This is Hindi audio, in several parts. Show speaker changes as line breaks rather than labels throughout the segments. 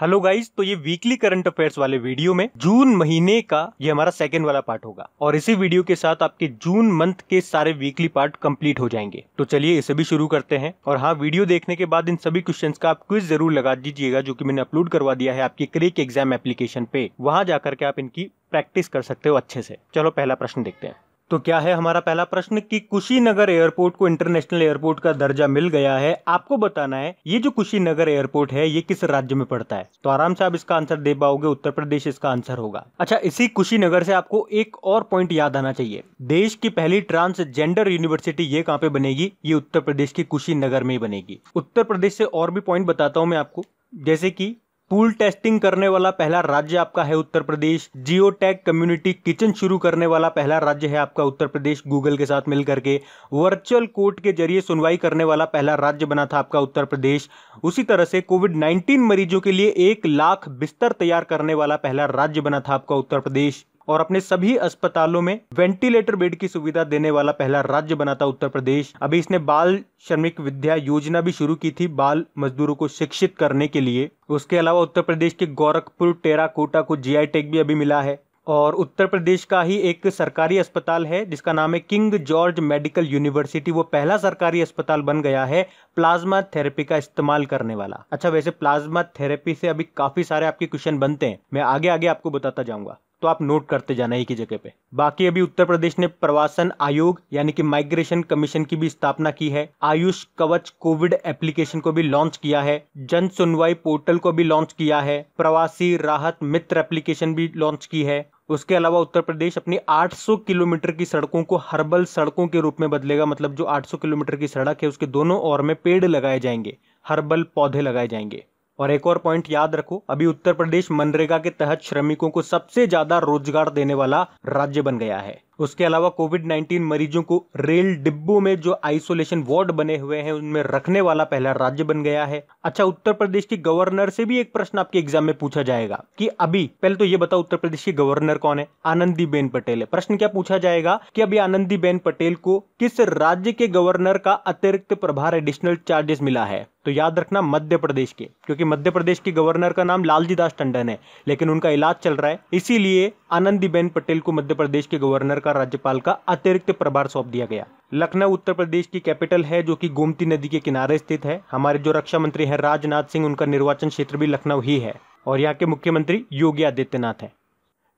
हेलो गाइस तो ये वीकली करंट अफेयर्स वाले वीडियो में जून महीने का ये हमारा सेकंड वाला पार्ट होगा और इसी वीडियो के साथ आपके जून मंथ के सारे वीकली पार्ट कंप्लीट हो जाएंगे तो चलिए इसे भी शुरू करते हैं और हाँ वीडियो देखने के बाद इन सभी क्वेश्चन का आप क्विज जरूर लगा दीजिएगा जो की मैंने अपलोड करवा दिया है आपकी क्रेक एग्जाम एप्लीकेशन पे वहाँ जाकर के आप इनकी प्रैक्टिस कर सकते हो अच्छे से चलो पहला प्रश्न देखते हैं तो क्या है हमारा पहला प्रश्न कि कुशीनगर एयरपोर्ट को इंटरनेशनल एयरपोर्ट का दर्जा मिल गया है आपको बताना है ये जो कुशीनगर एयरपोर्ट है ये किस राज्य में पड़ता है तो आराम से आप इसका आंसर दे पाओगे उत्तर प्रदेश इसका आंसर होगा अच्छा इसी कुशीनगर से आपको एक और पॉइंट याद आना चाहिए देश की पहली ट्रांसजेंडर यूनिवर्सिटी ये कहाँ पे बनेगी ये उत्तर प्रदेश के कुशीनगर में ही बनेगी उत्तर प्रदेश से और भी पॉइंट बताता हूँ मैं आपको जैसे कि पूल टेस्टिंग करने वाला पहला राज्य आपका है Uttar Pradesh geo tag community kitchen शुरू करने वाला पहला राज्य है आपका उत्तर प्रदेश गूगल के साथ मिलकर के वर्चुअल कोर्ट के जरिए सुनवाई करने वाला पहला राज्य बना था आपका उत्तर प्रदेश उसी तरह से कोविड 19 मरीजों के लिए एक लाख बिस्तर तैयार करने वाला पहला राज्य बना था आपका उत्तर प्रदेश और अपने सभी अस्पतालों में वेंटिलेटर बेड की सुविधा देने वाला पहला राज्य बना था उत्तर प्रदेश अभी इसने बाल श्रमिक विद्या योजना भी शुरू की थी बाल मजदूरों को शिक्षित करने के लिए उसके अलावा उत्तर प्रदेश के गोरखपुर टेराकोटा को आई टेक भी अभी मिला है और उत्तर प्रदेश का ही एक सरकारी अस्पताल है जिसका नाम है किंग जॉर्ज मेडिकल यूनिवर्सिटी वो पहला सरकारी अस्पताल बन गया है प्लाज्मा थेरेपी का इस्तेमाल करने वाला अच्छा वैसे प्लाज्मा थेरेपी से अभी काफी सारे आपके क्वेश्चन बनते हैं मैं आगे आगे आपको बताता जाऊंगा तो आप नोट करते जाना एक ही जगह पे बाकी अभी उत्तर प्रदेश ने प्रवासन आयोग यानी कि माइग्रेशन कमीशन की भी स्थापना की है आयुष कवच कोविड एप्लीकेशन को भी लॉन्च किया है जन सुनवाई पोर्टल को भी लॉन्च किया है प्रवासी राहत मित्र एप्लीकेशन भी लॉन्च की है उसके अलावा उत्तर प्रदेश अपनी 800 किलोमीटर की सड़कों को हर्बल सड़कों के रूप में बदलेगा मतलब जो 800 किलोमीटर की सड़क है उसके दोनों ओर में पेड़ लगाए जाएंगे हर्बल पौधे लगाए जाएंगे और एक और पॉइंट याद रखो अभी उत्तर प्रदेश मनरेगा के तहत श्रमिकों को सबसे ज्यादा रोजगार देने वाला राज्य बन गया है उसके अलावा कोविड 19 मरीजों को रेल डिब्बों में जो आइसोलेशन वार्ड बने हुए हैं उनमें रखने वाला पहला राज्य बन गया है अच्छा उत्तर प्रदेश के गवर्नर से भी एक प्रश्न आपके एग्जाम में पूछा जाएगा कि अभी पहले तो ये बताओ उत्तर प्रदेश के गवर्नर कौन है आनंदी बेन पटेल है प्रश्न क्या पूछा जाएगा कि अभी आनंदी बेन पटेल को किस राज्य के गवर्नर का अतिरिक्त प्रभार एडिशनल चार्जेस मिला है तो याद रखना मध्य प्रदेश के क्योंकि मध्य प्रदेश के गवर्नर का नाम लालजी दास टंडन है लेकिन उनका इलाज चल रहा है इसीलिए आनंदीबेन पटेल को मध्य प्रदेश के गवर्नर का राज्यपाल का अतिरिक्त प्रभार सौंप दिया गया लखनऊ उत्तर प्रदेश की कैपिटल है जो कि गोमती नदी के किनारे स्थित है हमारे जो रक्षा मंत्री हैं राजनाथ सिंह उनका निर्वाचन क्षेत्र भी लखनऊ ही है और यहाँ के मुख्यमंत्री योगी आदित्यनाथ है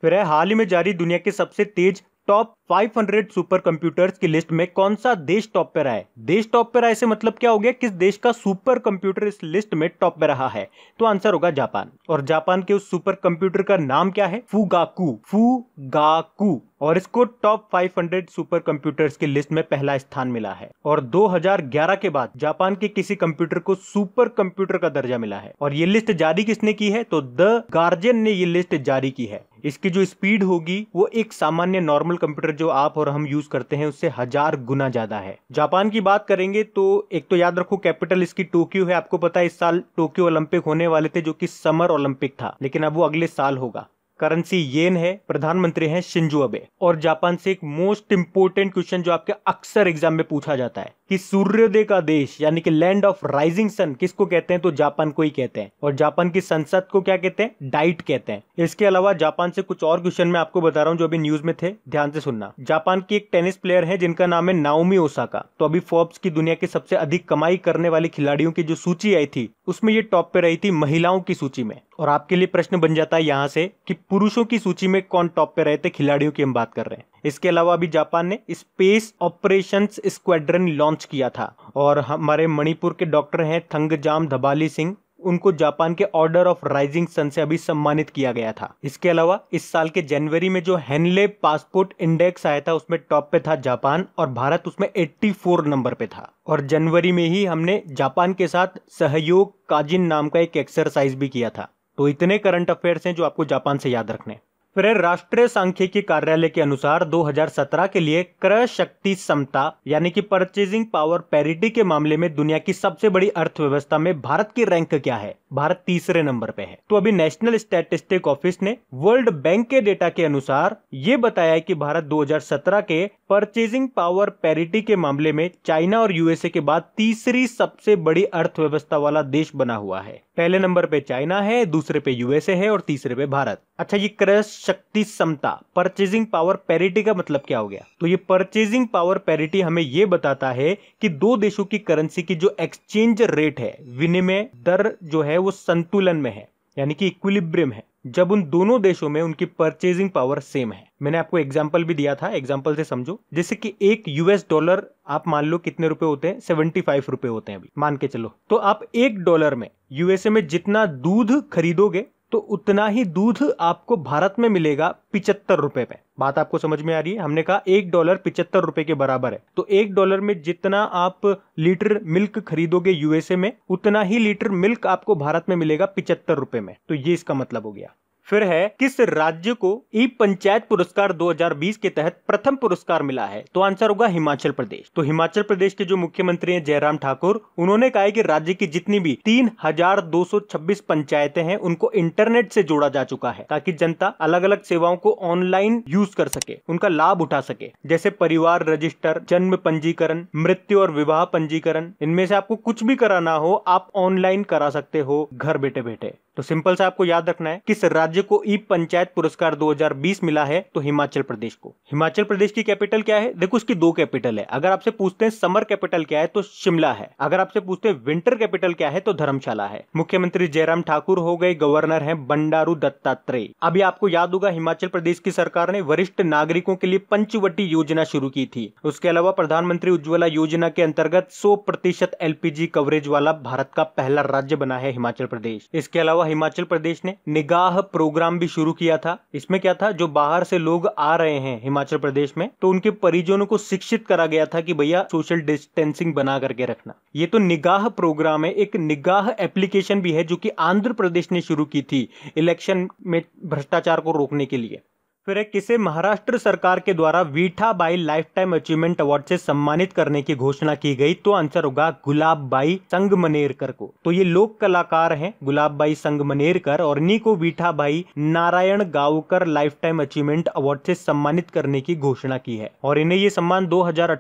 फिर है हाल ही में जारी दुनिया के सबसे तेज टॉप 500 सुपर कंप्यूटर्स की लिस्ट में कौन सा देश टॉप पे रहा है देश टॉप पे रहा है से मतलब क्या हो गया किस देश का सुपर कंप्यूटर इस लिस्ट में टॉप पे रहा है तो आंसर होगा जापान और जापान के उस सुपर कंप्यूटर का नाम क्या है फूगाकू फूगाकू और इसको टॉप 500 सुपर कंप्यूटर्स की लिस्ट में पहला स्थान मिला है और 2011 के बाद जापान के किसी कंप्यूटर को सुपर कंप्यूटर का दर्जा मिला है और ये लिस्ट जारी किसने की है तो द गार्जियन ने ये लिस्ट जारी की है इसकी जो स्पीड होगी वो एक सामान्य नॉर्मल कंप्यूटर जो आप और हम यूज करते हैं उससे हजार गुना ज्यादा है जापान की बात करेंगे तो एक तो याद रखो कैपिटल इसकी टोक्यो है आपको पता है इस साल टोक्यो ओलंपिक होने वाले थे जो कि समर ओलंपिक था लेकिन अब वो अगले साल होगा करेंसी येन है प्रधानमंत्री हैं शिंजुअबे अबे और जापान से एक मोस्ट इंपोर्टेंट क्वेश्चन जो आपके अक्सर एग्जाम में पूछा जाता है कि सूर्योदय का देश यानी कि लैंड ऑफ राइजिंग सन किसको कहते हैं तो जापान को ही कहते हैं और जापान की संसद को क्या कहते हैं डाइट कहते हैं इसके अलावा जापान से कुछ और क्वेश्चन मैं आपको बता रहा हूँ जो अभी न्यूज में थे ध्यान से सुनना जापान की एक टेनिस प्लेयर है जिनका नाम है ओसा ओसाका तो अभी फोर्ब्स की दुनिया की सबसे अधिक कमाई करने वाली खिलाड़ियों की जो सूची आई थी उसमें ये टॉप पे रही थी महिलाओं की सूची में और आपके लिए प्रश्न बन जाता है यहाँ से कि पुरुषों की सूची में कौन टॉप पे रहे थे खिलाड़ियों की हम बात कर रहे हैं इसके अलावा अभी जापान ने स्पेस ऑपरेशन स्क्वाड्रन लॉन्च किया था और हमारे मणिपुर के डॉक्टर हैं थंगजाम धबाली सिंह उनको जापान के ऑर्डर ऑफ राइजिंग सन से अभी सम्मानित किया गया था इसके अलावा इस साल के जनवरी में जो हेनले पासपोर्ट इंडेक्स आया था उसमें टॉप पे था जापान और भारत उसमें 84 नंबर पे था और जनवरी में ही हमने जापान के साथ सहयोग काजिन नाम का एक एक्सरसाइज भी किया था तो इतने करंट अफेयर्स हैं जो आपको जापान से याद रखने फिर राष्ट्रीय सांख्यिकी कार्यालय के अनुसार 2017 के लिए क्रय शक्ति समता यानी कि परचेजिंग पावर पैरिटी के मामले में दुनिया की सबसे बड़ी अर्थव्यवस्था में भारत की रैंक क्या है भारत तीसरे नंबर पे है तो अभी नेशनल स्टैटिस्टिक ऑफिस ने वर्ल्ड बैंक के डेटा के अनुसार ये बताया है कि भारत 2017 के परचेजिंग पावर पैरिटी के मामले में चाइना और यूएसए के बाद तीसरी सबसे बड़ी अर्थव्यवस्था वाला देश बना हुआ है पहले नंबर पे चाइना है दूसरे पे यूएसए है और तीसरे पे भारत अच्छा ये क्रय शक्ति समता परचेजिंग पावर पेरिटी का मतलब क्या हो गया तो ये परचेजिंग पावर पेरिटी हमें ये बताता है कि दो देशों की करेंसी की जो एक्सचेंज रेट है विनिमय दर जो है वो संतुलन में है यानी कि इक्विलिब्रियम है जब उन दोनों देशों में उनकी परचेजिंग पावर सेम है मैंने आपको एग्जाम्पल भी दिया था एग्जाम्पल से समझो जैसे कि एक यूएस डॉलर आप मान लो कितने रुपए होते हैं सेवेंटी फाइव रुपए होते हैं अभी मान के चलो तो आप एक डॉलर में यूएसए में जितना दूध खरीदोगे तो उतना ही दूध आपको भारत में मिलेगा पिचहत्तर रुपए में बात आपको समझ में आ रही है हमने कहा एक डॉलर पिचहत्तर रुपए के बराबर है तो एक डॉलर में जितना आप लीटर मिल्क खरीदोगे यूएसए में उतना ही लीटर मिल्क आपको भारत में मिलेगा पिचहत्तर रुपए में तो ये इसका मतलब हो गया फिर है किस राज्य को ई पंचायत पुरस्कार 2020 के तहत प्रथम पुरस्कार मिला है तो आंसर होगा हिमाचल प्रदेश तो हिमाचल प्रदेश के जो मुख्यमंत्री हैं जयराम ठाकुर उन्होंने कहा है कि राज्य की जितनी भी 3226 पंचायतें हैं उनको इंटरनेट से जोड़ा जा चुका है ताकि जनता अलग अलग सेवाओं को ऑनलाइन यूज कर सके उनका लाभ उठा सके जैसे परिवार रजिस्टर जन्म पंजीकरण मृत्यु और विवाह पंजीकरण इनमें से आपको कुछ भी कराना हो आप ऑनलाइन करा सकते हो घर बैठे बैठे तो सिंपल सा आपको याद रखना है किस राज्य को ई पंचायत पुरस्कार 2020 मिला है तो हिमाचल प्रदेश को हिमाचल प्रदेश की कैपिटल क्या है देखो उसकी दो कैपिटल है अगर आपसे पूछते हैं समर कैपिटल क्या है तो शिमला है अगर आपसे पूछते हैं विंटर कैपिटल क्या है तो धर्मशाला है मुख्यमंत्री जयराम ठाकुर हो गए गवर्नर है बंडारू दत्तात्रेय अभी आपको याद होगा हिमाचल प्रदेश की सरकार ने वरिष्ठ नागरिकों के लिए पंचवटी योजना शुरू की थी उसके अलावा प्रधानमंत्री उज्ज्वला योजना के अंतर्गत सौ प्रतिशत एलपीजी कवरेज वाला भारत का पहला राज्य बना है हिमाचल प्रदेश इसके अलावा हिमाचल प्रदेश ने निगाह प्रोग्राम भी शुरू किया था इसमें क्या था जो बाहर से लोग आ रहे हैं हिमाचल प्रदेश में तो उनके परिजनों को शिक्षित करा गया था कि भैया सोशल डिस्टेंसिंग बना करके रखना ये तो निगाह प्रोग्राम है एक निगाह एप्लीकेशन भी है जो कि आंध्र प्रदेश ने शुरू की थी इलेक्शन में भ्रष्टाचार को रोकने के लिए फिर किसे महाराष्ट्र सरकार के द्वारा Vithabai lifetime achievement award से सम्मानित करने की घोषणा की गई तो आंसर होगा गुलाब बाई संगमनेरकर को तो ये लोक कलाकार हैं गुलाब बाई संगमनेरकर और इन्हीं को वीठाबाई नारायण गावकर लाइफ टाइम अचीवमेंट अवार्ड से सम्मानित करने की घोषणा की है और इन्हें ये सम्मान दो हजार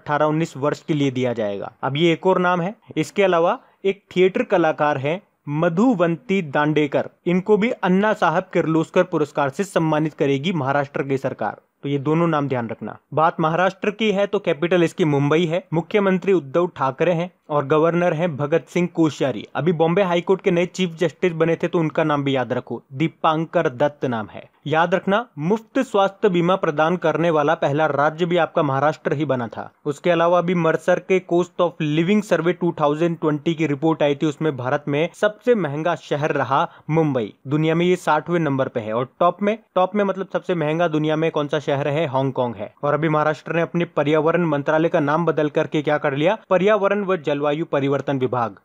वर्ष के लिए दिया जाएगा अब ये एक और नाम है इसके अलावा एक थिएटर कलाकार है मधुवंती दांडेकर इनको भी अन्ना साहब किर्लोस्कर पुरस्कार से सम्मानित करेगी महाराष्ट्र की सरकार तो ये दोनों नाम ध्यान रखना बात महाराष्ट्र की है तो कैपिटल इसकी मुंबई है मुख्यमंत्री उद्धव ठाकरे हैं और गवर्नर हैं भगत सिंह कोश्यारी अभी बॉम्बे हाईकोर्ट के नए चीफ जस्टिस बने थे तो उनका नाम भी याद रखो दीपांकर दत्त नाम है याद रखना मुफ्त स्वास्थ्य बीमा प्रदान करने वाला पहला राज्य भी आपका महाराष्ट्र ही बना था उसके अलावा अभी मर्सर के कोस्ट ऑफ लिविंग सर्वे 2020 की रिपोर्ट आई थी उसमें भारत में सबसे महंगा शहर रहा मुंबई दुनिया में ये साठवें नंबर पे है और टॉप में टॉप में मतलब सबसे महंगा दुनिया में कौन सा शहर है हांगकांग है और अभी महाराष्ट्र ने अपने पर्यावरण मंत्रालय का नाम बदल करके क्या कर लिया पर्यावरण व जलवायु परिवर्तन विभाग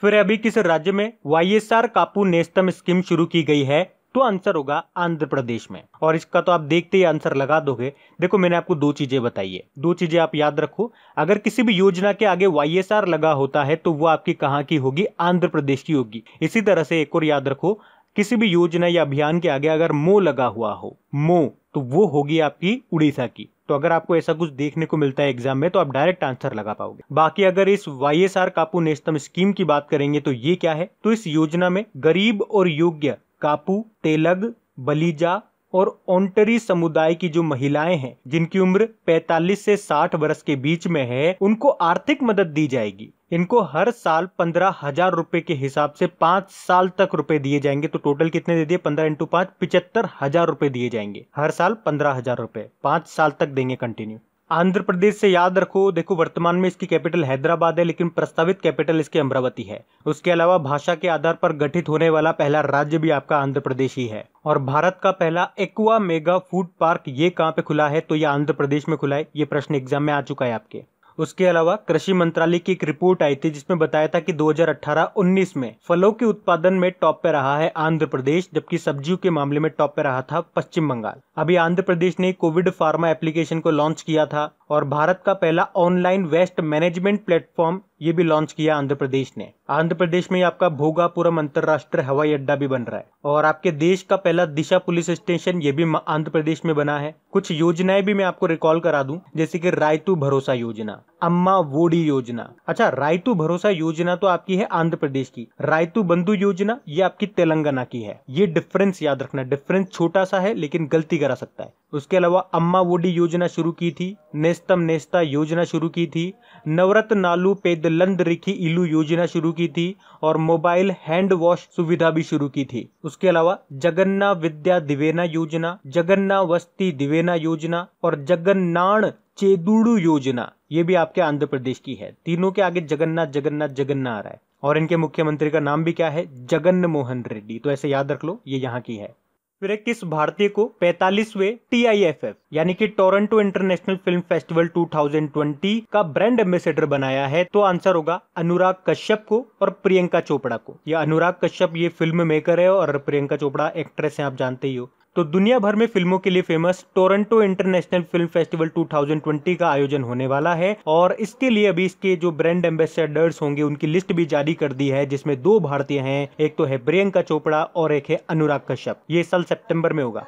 फिर अभी किस राज्य में वाई कापू नेस्तम स्कीम शुरू की गई है तो आंसर होगा आंध्र प्रदेश में और इसका तो आप देखते ही आंसर लगा दोगे देखो मैंने आपको दो चीजें बताई है दो चीजें आप याद रखो अगर किसी भी योजना के आगे वाई लगा होता है तो वो आपकी कहाँ की होगी आंध्र प्रदेश की होगी इसी तरह से एक और याद रखो किसी भी योजना या अभियान के आगे अगर मो लगा हुआ हो मो तो वो होगी आपकी उड़ीसा की तो अगर आपको ऐसा कुछ देखने को मिलता है एग्जाम में तो आप डायरेक्ट आंसर लगा पाओगे बाकी अगर इस वाई एस आर कापू नेस्तम स्कीम की बात करेंगे तो ये क्या है तो इस योजना में गरीब और योग्य कापू तेलग बलीजा और ओंटरी समुदाय की जो महिलाएं हैं जिनकी उम्र 45 से 60 वर्ष के बीच में है उनको आर्थिक मदद दी जाएगी इनको हर साल पंद्रह हजार रुपए के हिसाब से पांच साल तक रुपए दिए जाएंगे तो टोटल कितने दे दिए पंद्रह इंटू पांच पिचहत्तर हजार रुपए दिए जाएंगे हर साल पंद्रह हजार रुपए पांच साल तक देंगे कंटिन्यू आंध्र प्रदेश से याद रखो देखो वर्तमान में इसकी कैपिटल हैदराबाद है लेकिन प्रस्तावित कैपिटल इसकी अमरावती है उसके अलावा भाषा के आधार पर गठित होने वाला पहला राज्य भी आपका आंध्र प्रदेश ही है और भारत का पहला एक्वा मेगा फूड पार्क ये कहाँ पे खुला है तो ये आंध्र प्रदेश में खुला है ये प्रश्न एग्जाम में आ चुका है आपके उसके अलावा कृषि मंत्रालय की एक रिपोर्ट आई थी जिसमें बताया था कि 2018-19 में फलों के उत्पादन में टॉप पे रहा है आंध्र प्रदेश जबकि सब्जियों के मामले में टॉप पे रहा था पश्चिम बंगाल अभी आंध्र प्रदेश ने कोविड फार्मा एप्लीकेशन को लॉन्च किया था और भारत का पहला ऑनलाइन वेस्ट मैनेजमेंट प्लेटफॉर्म ये भी लॉन्च किया आंध्र प्रदेश ने आंध्र प्रदेश में आपका भोगापुरम अंतर्राष्ट्रीय हवाई अड्डा भी बन रहा है और आपके देश का पहला दिशा पुलिस स्टेशन ये भी आंध्र प्रदेश में बना है कुछ योजनाएं भी मैं आपको रिकॉल करा दूं जैसे कि रायतू भरोसा योजना अम्मा वोडी योजना अच्छा रायतू भरोसा योजना तो आपकी है आंध्र प्रदेश की रायतू बंधु योजना ये आपकी तेलंगाना की है ये डिफरेंस याद रखना डिफरेंस छोटा सा है लेकिन गलती करा सकता है उसके अलावा अम्मा वोडी योजना शुरू की थी नेस्तम नेस्ता योजना शुरू की थी नवरत नालू लंद रिखी इलू योजना शुरू की थी और मोबाइल हैंड वॉश सुविधा भी शुरू की थी उसके अलावा जगन्ना विद्या दिवेना योजना जगन्ना वस्ती दिवेना योजना और जगन्नाण चेदुड़ू योजना ये भी आपके आंध्र प्रदेश की है तीनों के आगे जगन्नाथ जगन्नाथ जगन्ना आ रहा है और इनके मुख्यमंत्री का नाम भी क्या है जगन मोहन रेड्डी तो ऐसे याद रख लो ये यहाँ की है फिर है किस भारतीय को पैतालीसवे टी यानी कि टोरंटो इंटरनेशनल फिल्म फेस्टिवल 2020 का ब्रांड एम्बेसडर बनाया है तो आंसर होगा अनुराग कश्यप को और प्रियंका चोपड़ा को यह अनुराग कश्यप ये फिल्म मेकर है और प्रियंका चोपड़ा एक्ट्रेस है आप जानते ही हो तो दुनिया भर में फिल्मों के लिए famous Toronto international film festival 2020 का आयोजन होने वाला है और इसके लिए अभी इसके जो ब्रांड एम्बेसडर्स होंगे उनकी लिस्ट भी जारी कर दी है जिसमें दो भारतीय हैं एक तो है प्रियंका चोपड़ा और एक है अनुराग कश्यप ये साल सेप्टेम्बर में होगा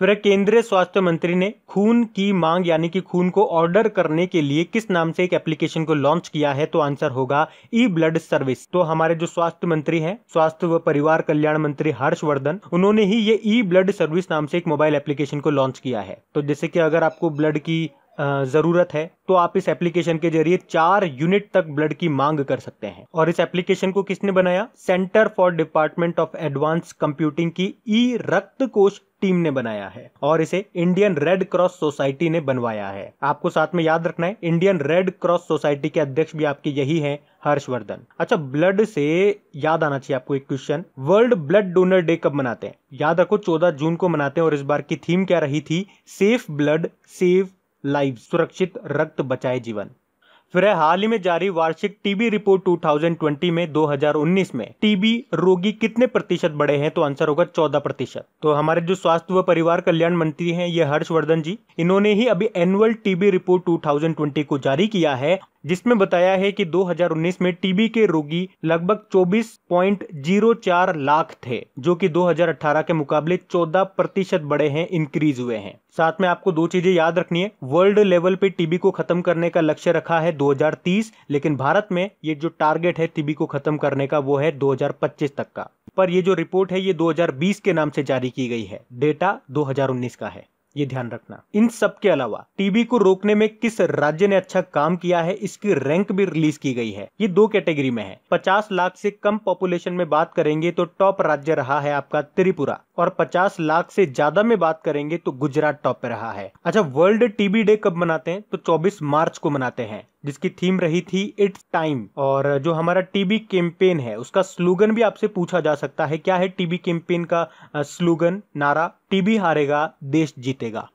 फिर केंद्रीय स्वास्थ्य मंत्री ने खून की मांग यानी कि खून को ऑर्डर करने के लिए किस नाम से एक एप्लीकेशन को लॉन्च किया है तो आंसर होगा ई ब्लड सर्विस तो हमारे जो स्वास्थ्य मंत्री हैं स्वास्थ्य व परिवार कल्याण मंत्री हर्षवर्धन उन्होंने ही ये ई ब्लड सर्विस नाम से एक मोबाइल एप्लीकेशन को लॉन्च किया है तो जैसे कि अगर आपको ब्लड की ज़रूरत है तो आप इस एप्लीकेशन के जरिए चार यूनिट तक ब्लड की मांग कर सकते हैं और इस एप्लीकेशन को किसने बनाया centre for department of advance computing की ई रक्त कोष टीम ने बनाया है और इसे इंडियन रेड क्रॉस सोसाइटी ने बनवाया है आपको साथ में याद रखना है इंडियन रेड क्रॉस सोसाइटी के अध्यक्ष भी आपके यही है हर्षवर्धन अच्छा ब्लड से याद आना चाहिए आपको एक question world blood donor day कब मनाते हैं याद रखो 14 जून को मनाते हैं और इस बार की थीम क्या रही थी सेफ ब्लड सेफ लाइव सुरक्षित रक्त बचाए जीवन फिर हाल ही में जारी वार्षिक टीबी रिपोर्ट 2020 में 2019 में टीबी रोगी कितने प्रतिशत बढ़े हैं तो आंसर होगा 14 प्रतिशत तो हमारे जो स्वास्थ्य व परिवार कल्याण मंत्री हैं ये हर्षवर्धन जी इन्होंने ही अभी एनुअल टीबी रिपोर्ट 2020 को जारी किया है जिसमें बताया है कि 2019 में टीबी के रोगी लगभग 24.04 लाख थे जो कि 2018 के मुकाबले 14 प्रतिशत बड़े हैं इंक्रीज हुए हैं साथ में आपको दो चीजें याद रखनी है वर्ल्ड लेवल पे टीबी को खत्म करने का लक्ष्य रखा है 2030 लेकिन भारत में ये जो टारगेट है टीबी को खत्म करने का वो है 2025 तक का पर ये जो रिपोर्ट है ये 2020 के नाम से जारी की गई है डेटा 2019 का है ये ध्यान रखना इन सब के अलावा टीबी को रोकने में किस राज्य ने अच्छा काम किया है इसकी रैंक भी रिलीज की गई है ये दो कैटेगरी में है 50 लाख से कम पॉपुलेशन में बात करेंगे तो टॉप राज्य रहा है आपका त्रिपुरा और 50 लाख से ज्यादा में बात करेंगे तो गुजरात टॉप पे रहा है अच्छा वर्ल्ड टीबी डे कब मनाते हैं तो 24 मार्च को मनाते हैं जिसकी थीम रही थी इट्स टाइम और जो हमारा टीबी कैंपेन है उसका स्लोगन भी आपसे पूछा जा सकता है क्या है टीबी कैंपेन का स्लोगन नारा टीबी हारेगा देश जीतेगा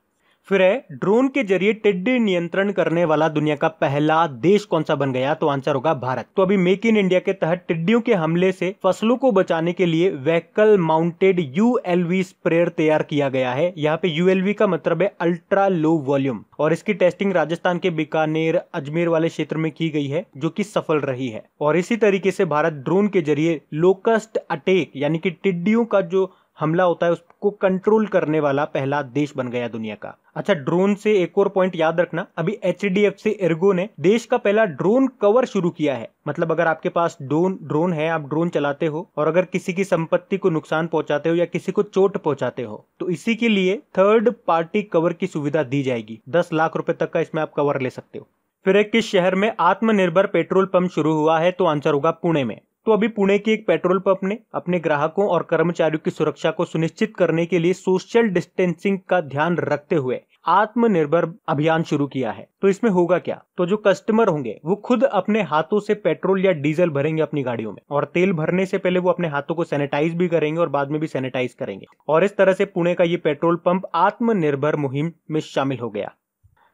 फिर है ड्रोन के जरिए टिड्डी नियंत्रण करने वाला दुनिया का पहला देश कौन सा बन गया तो आंसर होगा भारत तो अभी मेक इन इंडिया के तहत टिड्डियों के हमले से फसलों को बचाने के लिए व्हीकल माउंटेड यूएलवी स्प्रेयर तैयार किया गया है यहाँ पे यूएलवी का मतलब है अल्ट्रा लो वॉल्यूम और इसकी टेस्टिंग राजस्थान के बीकानेर अजमेर वाले क्षेत्र में की गई है जो की सफल रही है और इसी तरीके से भारत ड्रोन के जरिए लोकस्ट अटैक यानी की टिड्डियों का जो हमला होता है उसको कंट्रोल करने वाला पहला देश बन गया दुनिया का अच्छा ड्रोन से एक और पॉइंट याद रखना अभी H D F C Ergo ने देश का पहला ड्रोन कवर शुरू किया है मतलब अगर आपके पास ड्रोन ड्रोन है आप ड्रोन चलाते हो और अगर किसी की संपत्ति को नुकसान पहुंचाते हो या किसी को चोट पहुंचाते हो तो इसी के लिए थर्ड पार्टी कवर की सुविधा दी जाएगी दस लाख रुपए तक का इसमें आप कवर ले सकते हो फिर एक किस शहर में आत्मनिर्भर पेट्रोल पंप शुरू हुआ है तो आंसर होगा पुणे में तो अभी पुणे के एक पेट्रोल पंप ने अपने ग्राहकों और कर्मचारियों की सुरक्षा को सुनिश्चित करने के लिए सोशल डिस्टेंसिंग का ध्यान रखते हुए आत्मनिर्भर अभियान शुरू किया है तो इसमें होगा क्या तो जो कस्टमर होंगे वो खुद अपने हाथों से पेट्रोल या डीजल भरेंगे अपनी गाड़ियों में और तेल भरने से पहले वो अपने हाथों को सैनिटाइज भी करेंगे और बाद में भी सैनिटाइज करेंगे और इस तरह से पुणे का ये पेट्रोल पंप आत्मनिर्भर मुहिम में शामिल हो गया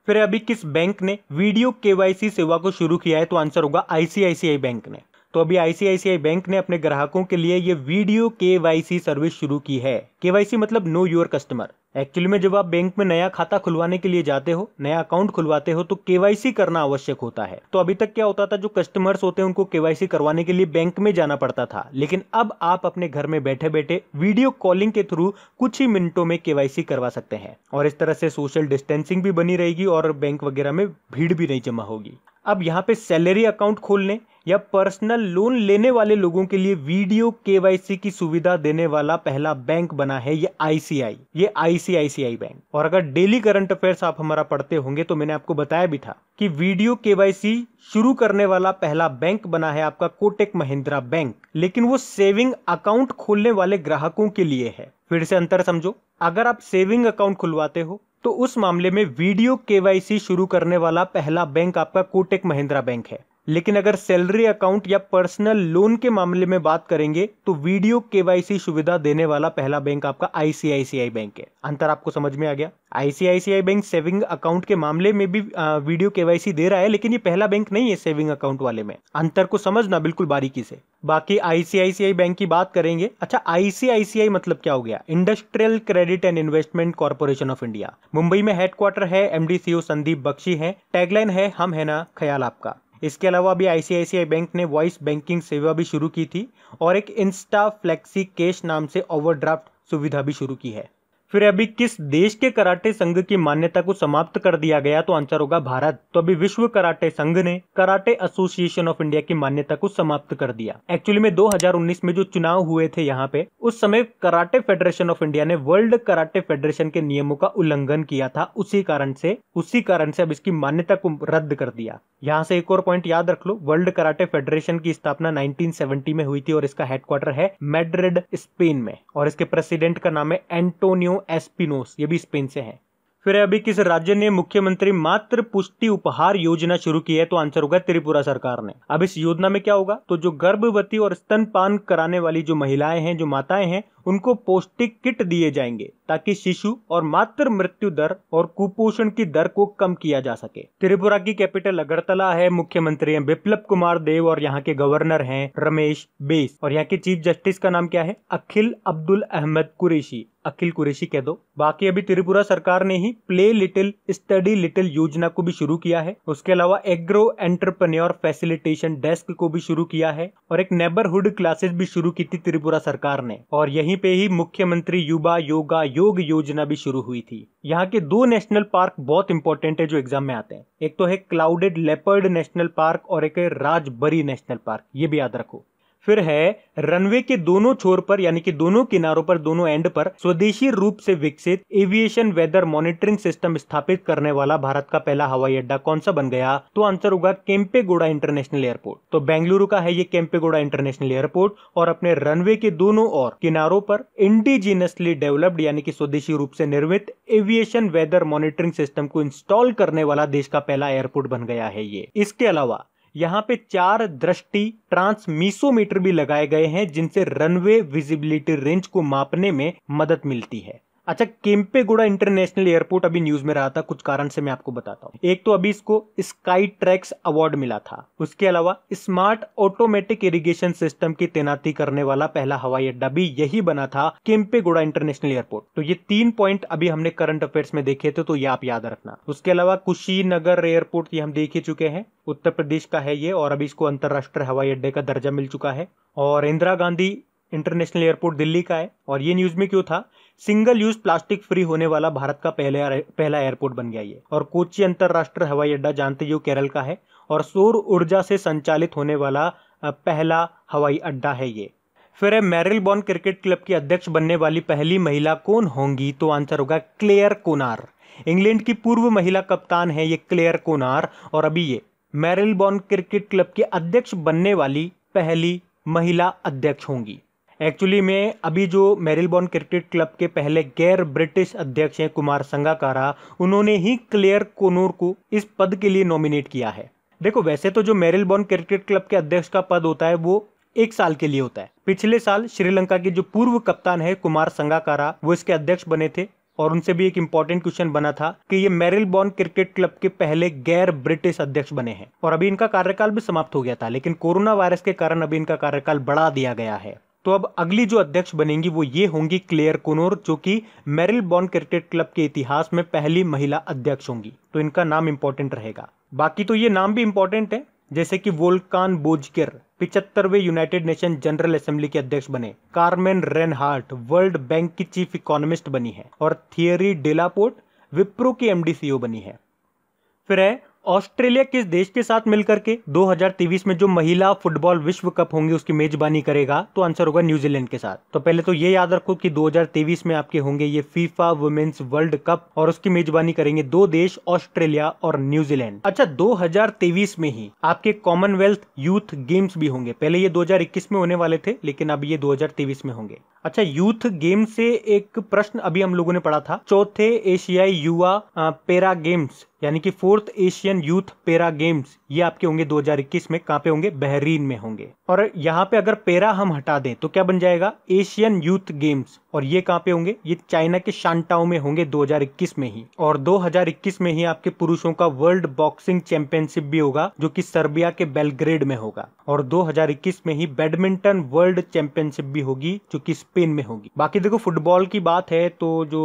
फिर अभी किस बैंक ने वीडियो केवाईसी सेवा को शुरू किया है तो आंसर होगा आईसीआईसीआई बैंक ने तो अभी आईसीआईसीआई बैंक ने अपने ग्राहकों के लिए ये वीडियो के सर्विस शुरू की है के मतलब नो योर कस्टमर एक्चुअली में जब आप बैंक में नया खाता खुलवाने के लिए जाते हो नया अकाउंट खुलवाते हो तो केवाईसी करना आवश्यक होता है तो अभी तक क्या होता था जो कस्टमर्स होते हैं उनको केवाईसी करवाने के लिए बैंक में जाना पड़ता था लेकिन अब आप अपने घर में बैठे बैठे वीडियो कॉलिंग के थ्रू कुछ ही मिनटों में केवाईसी करवा सकते हैं और इस तरह से सोशल डिस्टेंसिंग भी बनी रहेगी और बैंक वगैरह में भीड़ भी नहीं जमा होगी अब यहाँ पे सैलरी अकाउंट खोलने या पर्सनल लोन लेने वाले लोगों के लिए वीडियो केवाईसी की सुविधा देने वाला पहला बैंक बना है ये आईसीआई ये आईसीआईसीआई बैंक और अगर डेली करंट अफेयर्स आप हमारा पढ़ते होंगे तो मैंने आपको बताया भी था कि वीडियो केवाईसी शुरू करने वाला पहला बैंक बना है आपका कोटेक महिंद्रा बैंक लेकिन वो सेविंग अकाउंट खोलने वाले ग्राहकों के लिए है फिर से अंतर समझो अगर आप सेविंग अकाउंट खुलवाते हो तो उस मामले में वीडियो केवाईसी शुरू करने वाला पहला बैंक आपका कोटेक महिंद्रा बैंक है लेकिन अगर सैलरी अकाउंट या पर्सनल लोन के मामले में बात करेंगे तो वीडियो केवाईसी सुविधा देने वाला पहला बैंक आपका आईसीआईसीआई बैंक है अंतर आपको समझ में आ गया आईसीआईसीआई बैंक सेविंग अकाउंट के मामले में भी वीडियो केवाईसी दे रहा है लेकिन ये पहला बैंक नहीं है सेविंग अकाउंट वाले में अंतर को समझना बिल्कुल बारीकी से बाकी आईसीआईसीआई बैंक की बात करेंगे अच्छा आईसीआईसीआई मतलब क्या हो गया industrial credit and investment corporation of India Mumbai में हेडक्वार्टर है एमडी संदीप बख्शी है टैगलाइन है हम है ना ख्याल आपका इसके अलावा अभी आईसीआईसीआई बैंक ने वॉइस बैंकिंग सेवा भी शुरू की थी और एक इंस्टा फ्लेक्सी कैश नाम से ओवरड्राफ्ट सुविधा भी शुरू की है फिर अभी किस देश के कराटे संघ की मान्यता को समाप्त कर दिया गया तो आंसर होगा भारत तो अभी विश्व कराटे संघ ने कराटे एसोसिएशन ऑफ इंडिया की मान्यता को समाप्त कर दिया एक्चुअली में 2019 में जो चुनाव हुए थे यहाँ पे उस समय कराटे फेडरेशन ऑफ इंडिया ने वर्ल्ड कराटे फेडरेशन के नियमों का उल्लंघन किया था उसी कारण से उसी कारण से अब इसकी मान्यता को रद्द कर दिया यहाँ से एक और पॉइंट याद रख लो वर्ल्ड कराटे फेडरेशन की स्थापना 1970 में हुई थी और इसका हेडक्वार्टर है मेड्रिड स्पेन में और इसके प्रेसिडेंट का नाम है एंटोनियो एस्पिनोस ये भी स्पेन से है फिर अभी किस राज्य ने मुख्यमंत्री मात्र पुष्टि उपहार योजना शुरू की है तो आंसर होगा त्रिपुरा सरकार ने अब इस योजना में क्या होगा तो जो गर्भवती और स्तनपान कराने वाली जो महिलाएं हैं जो माताएं हैं उनको पौष्टिक किट दिए जाएंगे ताकि शिशु और मातृ मृत्यु दर और कुपोषण की दर को कम किया जा सके त्रिपुरा की कैपिटल अगरतला है मुख्यमंत्री हैं विप्लब कुमार देव और यहाँ के गवर्नर हैं रमेश बेस और यहाँ के चीफ जस्टिस का नाम क्या है अखिल अब्दुल अहमद कुरेशी अखिल कुरेशी कह दो बाकी अभी त्रिपुरा सरकार ने ही प्ले लिटिल स्टडी लिटिल योजना को भी शुरू किया है उसके अलावा एग्रो एंटरप्रेन्योर फैसिलिटेशन डेस्क को भी शुरू किया है और एक नेबरहुड क्लासेस भी शुरू की थी त्रिपुरा सरकार ने और यही यहीं पे ही मुख्यमंत्री युवा योगा योग योजना भी शुरू हुई थी यहाँ के दो नेशनल पार्क बहुत इंपॉर्टेंट है जो एग्जाम में आते हैं एक तो है क्लाउडेड लेपर्ड नेशनल पार्क और एक है राजबरी नेशनल पार्क ये भी याद रखो फिर है रनवे के दोनों छोर पर यानी कि दोनों किनारों पर दोनों एंड पर स्वदेशी रूप से विकसित एविएशन वेदर मॉनिटरिंग सिस्टम स्थापित करने वाला भारत का पहला हवाई अड्डा कौन सा बन गया तो आंसर होगा केम्पेगोड़ा इंटरनेशनल एयरपोर्ट तो बेंगलुरु का है ये केम्पेगोड़ा इंटरनेशनल एयरपोर्ट और अपने रनवे के दोनों और किनारों पर इंडिजिनसली डेवलप्ड यानी कि स्वदेशी रूप से निर्मित एविएशन वेदर मॉनिटरिंग सिस्टम को इंस्टॉल करने वाला देश का पहला एयरपोर्ट बन गया है ये इसके अलावा यहाँ पे चार दृष्टि ट्रांसमीसोमीटर भी लगाए गए हैं जिनसे रनवे विजिबिलिटी रेंज को मापने में मदद मिलती है अच्छा केम्पे गुड़ा इंटरनेशनल एयरपोर्ट अभी न्यूज में रहा था कुछ कारण से मैं आपको बताता हूँ एक तो अभी इसको स्काई ट्रैक्स अवार्ड मिला था उसके अलावा स्मार्ट ऑटोमेटिक इरिगेशन सिस्टम की तैनाती करने वाला पहला हवाई अड्डा भी यही बना था केम्पे गुड़ा इंटरनेशनल एयरपोर्ट तो ये तीन पॉइंट अभी हमने करंट अफेयर्स में देखे थे तो ये आप याद रखना उसके अलावा कुशीनगर एयरपोर्ट ये हम देख ही चुके हैं उत्तर प्रदेश का है ये और अभी इसको अंतर्राष्ट्रीय हवाई अड्डे का दर्जा मिल चुका है और इंदिरा गांधी इंटरनेशनल एयरपोर्ट दिल्ली का है और ये न्यूज में क्यों था सिंगल यूज प्लास्टिक फ्री होने वाला भारत का पहला पहला एयरपोर्ट बन गया ये और कोची अंतर्राष्ट्रीय हवाई अड्डा जानते ही केरल का है और सौर ऊर्जा से संचालित होने वाला पहला हवाई अड्डा है ये फिर है मैरिल बॉर्न क्रिकेट क्लब की अध्यक्ष बनने वाली पहली महिला कौन होंगी तो आंसर होगा क्लेयर कोनार इंग्लैंड की पूर्व महिला कप्तान है ये क्लेयर कोनार और अभी ये मैरिल बॉर्न क्रिकेट क्लब की अध्यक्ष बनने वाली पहली महिला अध्यक्ष होंगी एक्चुअली में अभी जो मेरिलबॉर्न क्रिकेट क्लब के पहले गैर ब्रिटिश अध्यक्ष हैं कुमार संगाकारा उन्होंने ही क्लेयर कोनूर को इस पद के लिए नॉमिनेट किया है देखो वैसे तो जो मेरिलबॉर्न क्रिकेट क्लब के अध्यक्ष का पद होता है वो एक साल के लिए होता है पिछले साल श्रीलंका के जो पूर्व कप्तान है कुमार संगाकारा वो इसके अध्यक्ष बने थे और उनसे भी एक इंपॉर्टेंट क्वेश्चन बना था कि ये मेरिल बॉर्न क्रिकेट क्लब के पहले गैर ब्रिटिश अध्यक्ष बने हैं और अभी इनका कार्यकाल भी समाप्त हो गया था लेकिन कोरोना वायरस के कारण अभी इनका कार्यकाल बढ़ा दिया गया है तो अब अगली जो अध्यक्ष बनेंगी वो ये होंगी क्लेयर कोनोर जो कि मेरिल बॉन क्रिकेट क्लब के इतिहास में पहली महिला अध्यक्ष होंगी तो इनका नाम इंपॉर्टेंट रहेगा बाकी तो ये नाम भी इंपॉर्टेंट है जैसे कि वोल्कान बोजकर पिचहत्तरवे यूनाइटेड नेशन जनरल असेंबली के अध्यक्ष बने कार्मेन रेनहार्ट वर्ल्ड बैंक की चीफ इकोनॉमिस्ट बनी है और थियरी डेलापोर्ट विप्रो की एमडीसीओ बनी है फिर है ऑस्ट्रेलिया किस देश के साथ मिलकर के दो में जो महिला फुटबॉल विश्व कप होंगे उसकी मेजबानी करेगा तो आंसर होगा न्यूजीलैंड के साथ तो पहले तो ये याद रखो कि 2023 में आपके होंगे ये फीफा वुमेन्स वर्ल्ड कप और उसकी मेजबानी करेंगे दो देश ऑस्ट्रेलिया और न्यूजीलैंड अच्छा 2023 में ही आपके कॉमनवेल्थ यूथ गेम्स भी होंगे पहले ये दो में होने वाले थे लेकिन अब ये दो में होंगे अच्छा यूथ गेम्स से एक प्रश्न अभी हम लोगों ने पढ़ा था चौथे एशियाई युवा पेरा गेम्स यानी कि fourth Asian youth para games ये आपके होंगे 2021 में कहाँ पे होंगे बहरीन में होंगे और यहाँ पे अगर पेरा हम हटा दें तो क्या बन जाएगा एशियन यूथ गेम्स और ये कहाँ पे होंगे ये चाइना के शांटाओ में होंगे 2021 में ही और 2021 में ही आपके पुरुषों का वर्ल्ड बॉक्सिंग चैंपियनशिप भी होगा जो की सर्बिया के बेलग्रेड में होगा और दो में ही बैडमिंटन वर्ल्ड चैंपियनशिप भी होगी जो की स्पेन में होगी बाकी देखो फुटबॉल की बात है तो जो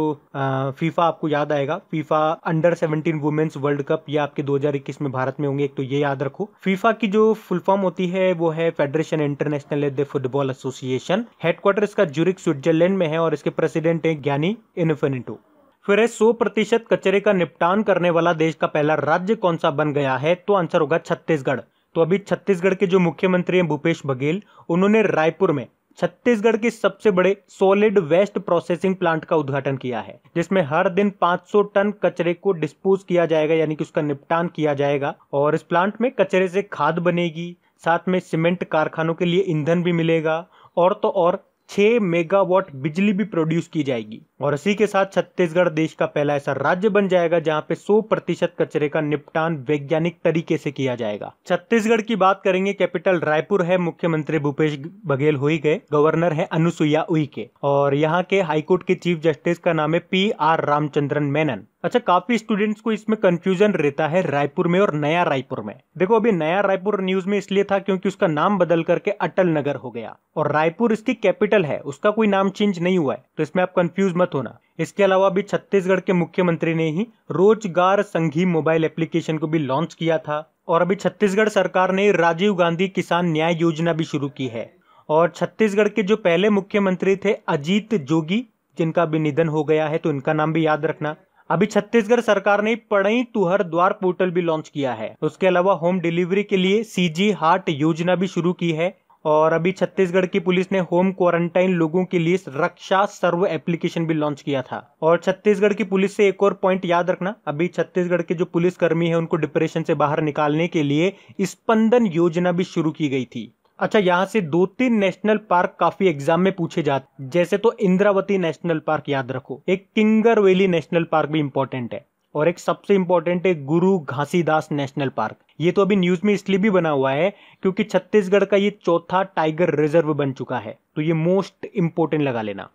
फीफा आपको याद आएगा FIFA under seventeen women women's world cup ये आपके 2021 में भारत में होंगे एक तो ये याद रखो फीफा की जो फुल फॉर्म होती है वो है federation international de football association headquarter इसका जुरिक स्विट्जरलैंड में है और इसके प्रेसिडेंट है ज्ञानी इन्फिनिटो फिर है सौ प्रतिशत कचरे का निपटान करने वाला देश का पहला राज्य कौन सा बन गया है तो आंसर होगा छत्तीसगढ़ तो अभी छत्तीसगढ़ के जो मुख्यमंत्री हैं भूपेश बघेल उन्होंने रायपुर में छत्तीसगढ़ के सबसे बड़े सॉलिड वेस्ट प्रोसेसिंग प्लांट का उद्घाटन किया है जिसमें हर दिन 500 टन कचरे को डिस्पोज किया जाएगा यानी कि उसका निपटान किया जाएगा और इस प्लांट में कचरे से खाद बनेगी साथ में सीमेंट कारखानों के लिए ईंधन भी मिलेगा और तो और 6 मेगावाट बिजली भी प्रोड्यूस की जाएगी और इसी के साथ छत्तीसगढ़ देश का पहला ऐसा राज्य बन जाएगा जहां पे 100 प्रतिशत कचरे का निपटान वैज्ञानिक तरीके से किया जाएगा छत्तीसगढ़ की बात करेंगे कैपिटल रायपुर है मुख्यमंत्री भूपेश बघेल हो गए गवर्नर है अनुसुईया उइके और यहाँ के हाईकोर्ट के चीफ जस्टिस का नाम है पी आर रामचंद्रन मेनन अच्छा काफी स्टूडेंट्स को इसमें कंफ्यूजन रहता है रायपुर में और नया रायपुर में देखो अभी नया रायपुर न्यूज में इसलिए था क्योंकि उसका नाम बदल करके अटल नगर हो गया और रायपुर इसकी कैपिटल है उसका कोई नाम चेंज नहीं हुआ है तो इसमें आप कंफ्यूज मत होना इसके अलावा अभी छत्तीसगढ़ के मुख्यमंत्री ने ही रोजगार संघी मोबाइल एप्लीकेशन को भी लॉन्च किया था और अभी छत्तीसगढ़ सरकार ने राजीव गांधी किसान न्याय योजना भी शुरू की है और छत्तीसगढ़ के जो पहले मुख्यमंत्री थे अजीत जोगी जिनका भी निधन हो गया है तो इनका नाम भी याद रखना अभी छत्तीसगढ़ सरकार ने पढ़ई तुहर द्वार पोर्टल भी लॉन्च किया है उसके अलावा होम डिलीवरी के लिए सीजी हार्ट योजना भी शुरू की है और अभी छत्तीसगढ़ की पुलिस ने होम क्वारंटाइन लोगों के लिए रक्षा सर्व एप्लीकेशन भी लॉन्च किया था और छत्तीसगढ़ की पुलिस से एक और पॉइंट याद रखना अभी छत्तीसगढ़ के जो पुलिसकर्मी है उनको डिप्रेशन से बाहर निकालने के लिए स्पंदन योजना भी शुरू की गई थी अच्छा यहाँ से दो तीन नेशनल पार्क काफी एग्जाम में पूछे जाते जैसे तो इंद्रावती नेशनल पार्क याद रखो एक किंगर वैली नेशनल पार्क भी इंपॉर्टेंट है और एक सबसे इंपॉर्टेंट है गुरु घासीदास नेशनल पार्क ये तो अभी न्यूज में इसलिए भी बना हुआ है क्योंकि छत्तीसगढ़ का ये चौथा टाइगर रिजर्व बन चुका है तो ये मोस्ट इम्पोर्टेंट लगा लेना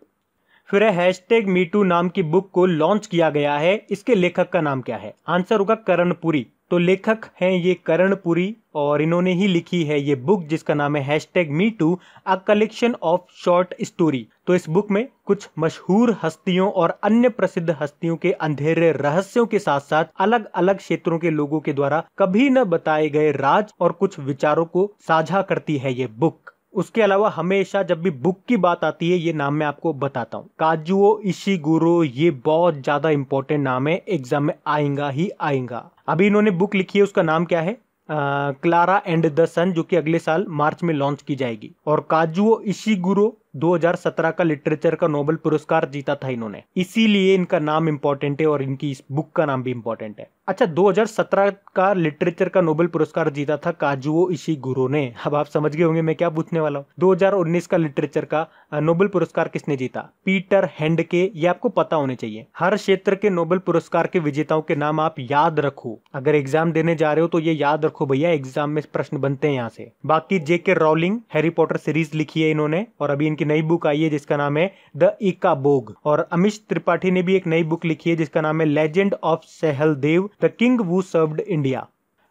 फिर हैश टैग मीटू नाम की बुक को लॉन्च किया गया है इसके लेखक का नाम क्या है आंसर होगा करणपुरी तो लेखक हैं ये करणपुरी और इन्होंने ही लिखी है ये बुक जिसका नाम है hashtag me too a collection of short story तो इस बुक में कुछ मशहूर हस्तियों और अन्य प्रसिद्ध हस्तियों के अंधेरे रहस्यों के साथ साथ अलग अलग क्षेत्रों के लोगों के द्वारा कभी न बताए गए राज और कुछ विचारों को साझा करती है ये बुक उसके अलावा हमेशा जब भी बुक की बात आती है ये नाम मैं आपको बताता हूँ काजुओ गुरु ये बहुत ज़्यादा इंपॉर्टेंट नाम है एग्जाम में आएगा ही आएगा अभी इन्होंने बुक लिखी है उसका नाम क्या है क्लारा एंड द सन जो कि अगले साल मार्च में लॉन्च की जाएगी और काजुओ इशी 2017 का लिटरेचर का नोबेल पुरस्कार जीता था इन्होंने इसीलिए इनका नाम इम्पोर्टेंट है और इनकी इस बुक का नाम भी इम्पोर्टेंट है अच्छा 2017 का लिटरेचर का नोबेल पुरस्कार जीता था काजुओ इशी गुरु ने अब आप समझ गए होंगे मैं क्या पूछने वाला हूँ दो का लिटरेचर का नोबेल पुरस्कार किसने जीता पीटर हैंड के ये आपको पता होने चाहिए हर क्षेत्र के नोबेल पुरस्कार के विजेताओं के नाम आप याद रखो अगर एग्जाम देने जा रहे हो तो ये याद रखो भैया एग्जाम में प्रश्न बनते हैं यहाँ से बाकी JK Rowling Harry Potter series लिखी है इन्होंने और अभी इनकी की नई बुक आई है जिसका नाम है द इका बोग और अमित त्रिपाठी ने भी एक नई बुक लिखी है जिसका नाम है legend of Suheldev the king who saved India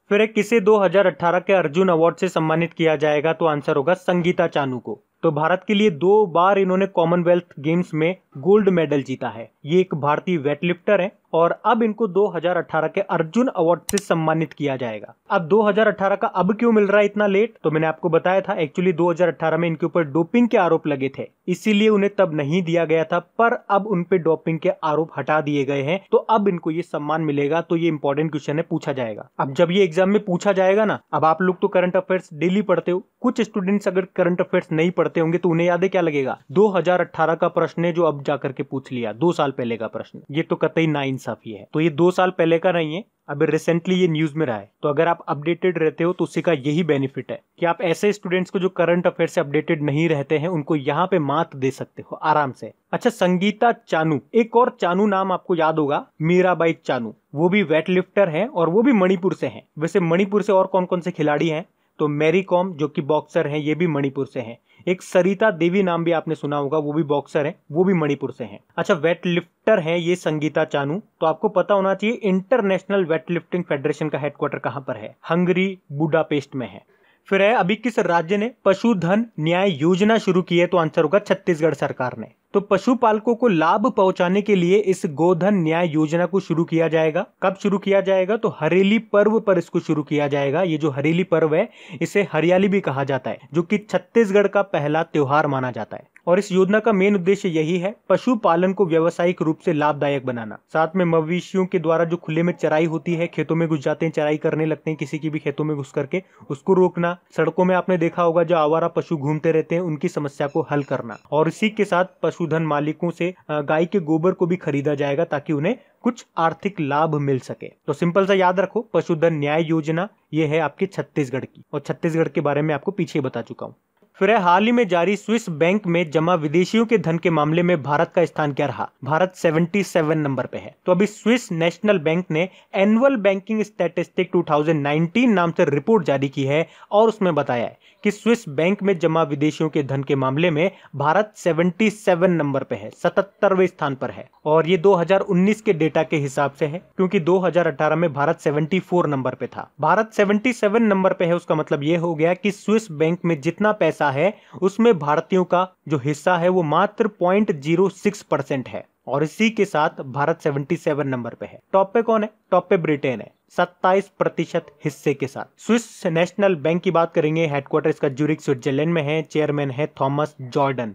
फिर एक किसे 2018 के अर्जुन अवार्ड से सम्मानित किया जाएगा तो आंसर होगा संगीता चानू को तो भारत के लिए दो बार इन्होंने कॉमनवेल्थ गेम्स में गोल्ड मेडल जीता है ये एक भारतीय वेटलिफ्टर हैं और अब इनको 2018 के अर्जुन अवार्ड से सम्मानित किया जाएगा अब 2018 का अब क्यों मिल रहा है इतना लेट तो मैंने आपको बताया था एक्चुअली 2018 में इनके ऊपर डोपिंग के आरोप लगे थे इसीलिए उन्हें तब नहीं दिया गया था पर अब उनपे डोपिंग के आरोप हटा दिए गए हैं तो अब इनको ये सम्मान मिलेगा तो ये इम्पोर्टेंट क्वेश्चन है पूछा जाएगा अब जब ये एग्जाम में पूछा जाएगा ना अब आप लोग तो करंट अफेयर्स डेली पढ़ते हो कुछ स्टूडेंट्स अगर करंट अफेयर्स नहीं पढ़ते होंगे तो उन्हें याद क्या लगेगा दो का प्रश्न है जो अब जाकर के पूछ लिया दो साल साल पहले का प्रश्न ये तो कतई ना इंसाफी है तो ये दो साल पहले का नहीं है अभी रिसेंटली ये न्यूज में रहा है तो अगर आप अपडेटेड रहते हो तो उसी का यही बेनिफिट है कि आप ऐसे स्टूडेंट्स को जो करंट अफेयर से अपडेटेड नहीं रहते हैं उनको यहाँ पे मात दे सकते हो आराम से अच्छा संगीता चानू एक और चानू नाम आपको याद होगा मीराबाई चानू वो भी वेट लिफ्टर है और वो भी मणिपुर से है वैसे मणिपुर से और कौन कौन से खिलाड़ी हैं तो मेरी कॉम जो कि बॉक्सर हैं ये भी मणिपुर से हैं एक सरिता देवी नाम भी आपने सुना होगा वो भी बॉक्सर है वो भी मणिपुर से है अच्छा वेट लिफ्टर है ये संगीता चानू तो आपको पता होना चाहिए इंटरनेशनल वेट लिफ्टिंग फेडरेशन का हेडक्वार्टर कहाँ पर है हंगरी बुडापेस्ट में है फिर है अभी किस राज्य ने पशुधन न्याय योजना शुरू की है तो आंसर होगा छत्तीसगढ़ सरकार ने तो पशुपालकों को लाभ पहुंचाने के लिए इस गोधन न्याय योजना को शुरू किया जाएगा कब शुरू किया जाएगा तो हरेली पर्व पर इसको शुरू किया जाएगा ये जो हरेली पर्व है इसे हरियाली भी कहा जाता है जो कि छत्तीसगढ़ का पहला त्योहार माना जाता है और इस योजना का मेन उद्देश्य यही है पशुपालन को व्यावसायिक रूप से लाभदायक बनाना साथ में मवेशियों के द्वारा जो खुले में चराई होती है खेतों में घुस जाते हैं चराई करने लगते हैं किसी की भी खेतों में घुस करके उसको रोकना सड़कों में आपने देखा होगा जो आवारा पशु घूमते रहते हैं उनकी समस्या को हल करना और इसी के साथ पशु पशुधन मालिकों से गाय के गोबर को भी खरीदा जाएगा ताकि उन्हें कुछ आर्थिक लाभ मिल सके तो सिंपल सा याद रखो पशुधन न्याय योजना ये है आपकी छत्तीसगढ़ की और छत्तीसगढ़ के बारे में आपको पीछे बता चुका हूँ फिर हाल ही में जारी स्विस बैंक में जमा विदेशियों के धन के मामले में भारत का स्थान क्या रहा भारत 77 नंबर पे है तो अभी स्विस नेशनल बैंक ने एनुअल बैंकिंग स्टेटिस्टिक 2019 नाम से रिपोर्ट जारी की है और उसमें बताया है कि स्विस बैंक में जमा विदेशियों के धन के मामले में भारत 77 नंबर पे है सतहत्तरवें स्थान पर है और ये 2019 के डेटा के हिसाब से है क्योंकि 2018 में भारत 74 नंबर पे था भारत 77 नंबर पे है उसका मतलब ये हो गया कि स्विस बैंक में जितना पैसा है उसमें भारतीयों का जो हिस्सा है वो मात्र पॉइंट है और इसी के साथ भारत 77 नंबर पे है टॉप पे कौन है टॉप पे ब्रिटेन है 27 प्रतिशत हिस्से के साथ स्विस नेशनल बैंक की बात करेंगे हेडक्वार्टर इसका जूरिक स्विट्जरलैंड में है चेयरमैन है थॉमस जॉर्डन